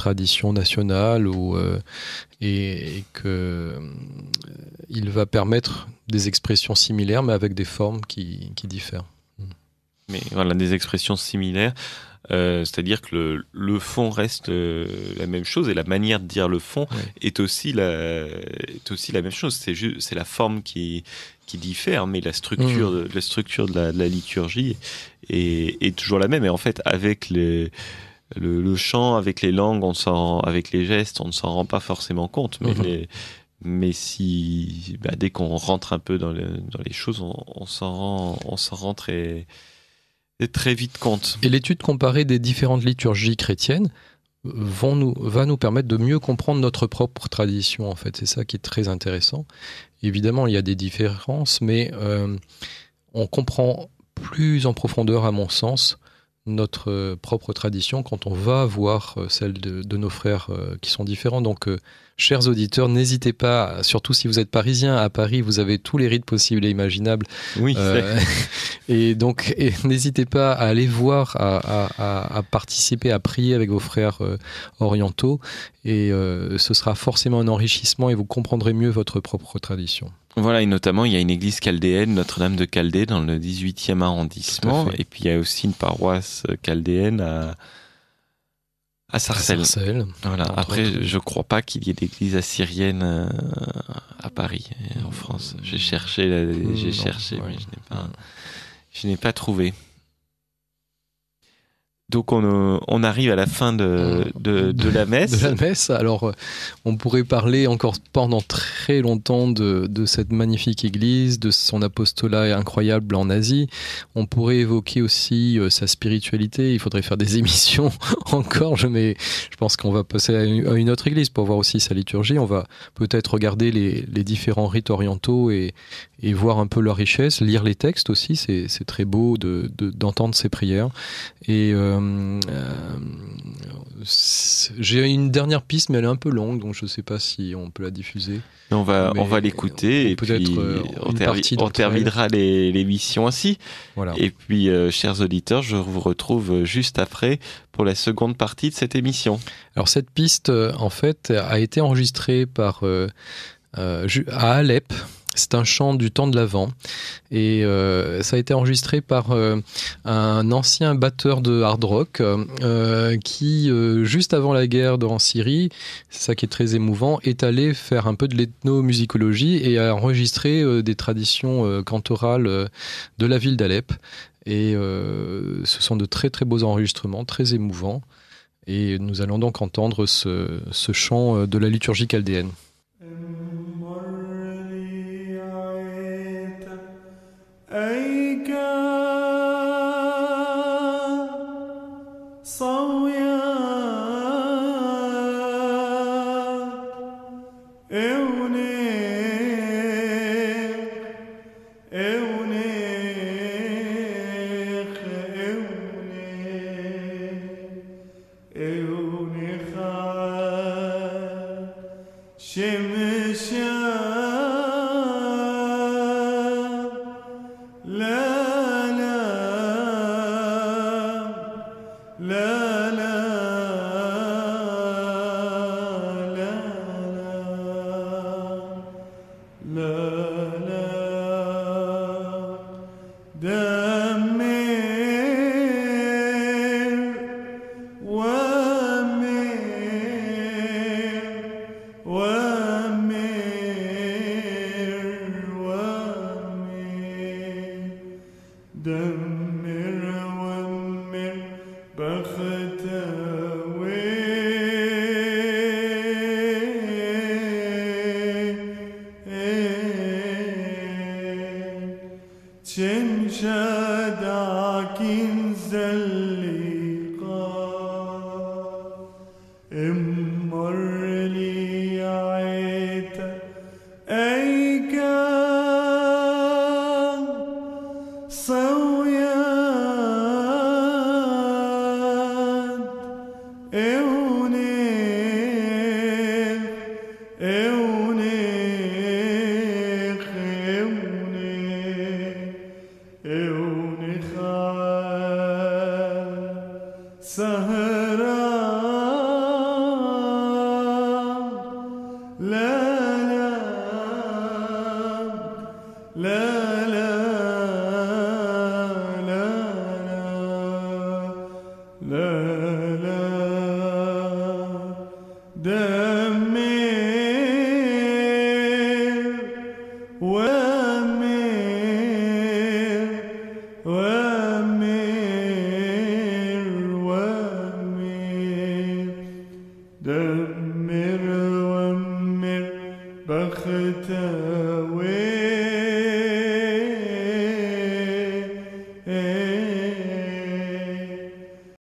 tradition nationale ou, euh, et, que euh, il va permettre des expressions similaires mais avec des formes qui, diffèrent. Mais voilà, des expressions similaires. Euh, c'est-à-dire que le, fond reste la même chose et la manière de dire le fond est, aussi la, même chose. C'est c'est la forme qui, diffère, mais la structure, mmh. de la, liturgie est, est, toujours la même. Et en fait, avec les le, chant avec les langues, on avec les gestes, on ne s'en rend pas forcément compte, mais mhm. si bah, dès qu'on rentre un peu dans, les choses, on, s'en rend, on s'en rend très, très vite compte. Et l'étude comparée des différentes liturgies chrétiennes va nous permettre de mieux comprendre notre propre tradition. En fait, c'est ça qui est très intéressant. Évidemment, il y a des différences, mais euh, on comprend plus en profondeur, à mon sens, notre euh, propre tradition quand on va voir euh, celle de, nos frères euh, qui sont différents. Donc, chers auditeurs, n'hésitez pas, surtout si vous êtes parisien, à Paris, vous avez tous les rites possibles et imaginables. Oui. et donc, n'hésitez pas à aller voir, à, participer, à prier avec vos frères orientaux. Et ce sera forcément un enrichissement et vous comprendrez mieux votre propre tradition. Voilà, et notamment, il y a une église chaldéenne, Notre-Dame de Chaldée, dans le 18e arrondissement. Et puis, il y a aussi une paroisse euh, chaldéenne à, à Sarcelles. Après, je ne crois pas qu'il y ait d'église assyrienne euh, à Paris, euh, en France. J'ai cherché, j'ai hmm, cherché, mais je n'ai pas trouvé. Donc euh, on, arrive à la fin de, mmh. la messe. De la messe. Alors euh, on pourrait parler encore pendant très longtemps de, cette magnifique église, de son apostolat incroyable en Asie. On pourrait évoquer aussi euh, sa spiritualité. Il faudrait faire des émissions encore, mais je pense qu'on va passer à une, autre église pour voir aussi sa liturgie. On va peut-être regarder les, les différents rites orientaux et et voir un peu leur richesse, lire les textes aussi, c'est très beau d'entendre de, ces prières. Et euh, euh, j'ai une dernière piste, mais elle est un peu longue, donc je ne sais pas si on peut la diffuser. On va, on va l'écouter et puis euh, on, terminera l'émission ainsi. Voilà. Et puis, chers auditeurs, je vous retrouve juste après pour la seconde partie de cette émission. Alors cette piste, en fait, a été enregistrée par à Alep c'est un chant du temps de l'Avent. Et euh, ça a été enregistré par euh, un ancien batteur de hard rock euh, qui, juste avant la guerre en Syrie, c'est ça qui est très émouvant, est allé faire un peu de l'ethnomusicologie et a enregistré des traditions cantorales de la ville d'Alep. Et ce sont de très très beaux enregistrements, très émouvants. Et nous allons donc entendre ce, ce chant de la liturgie chaldéenne. أيك صويا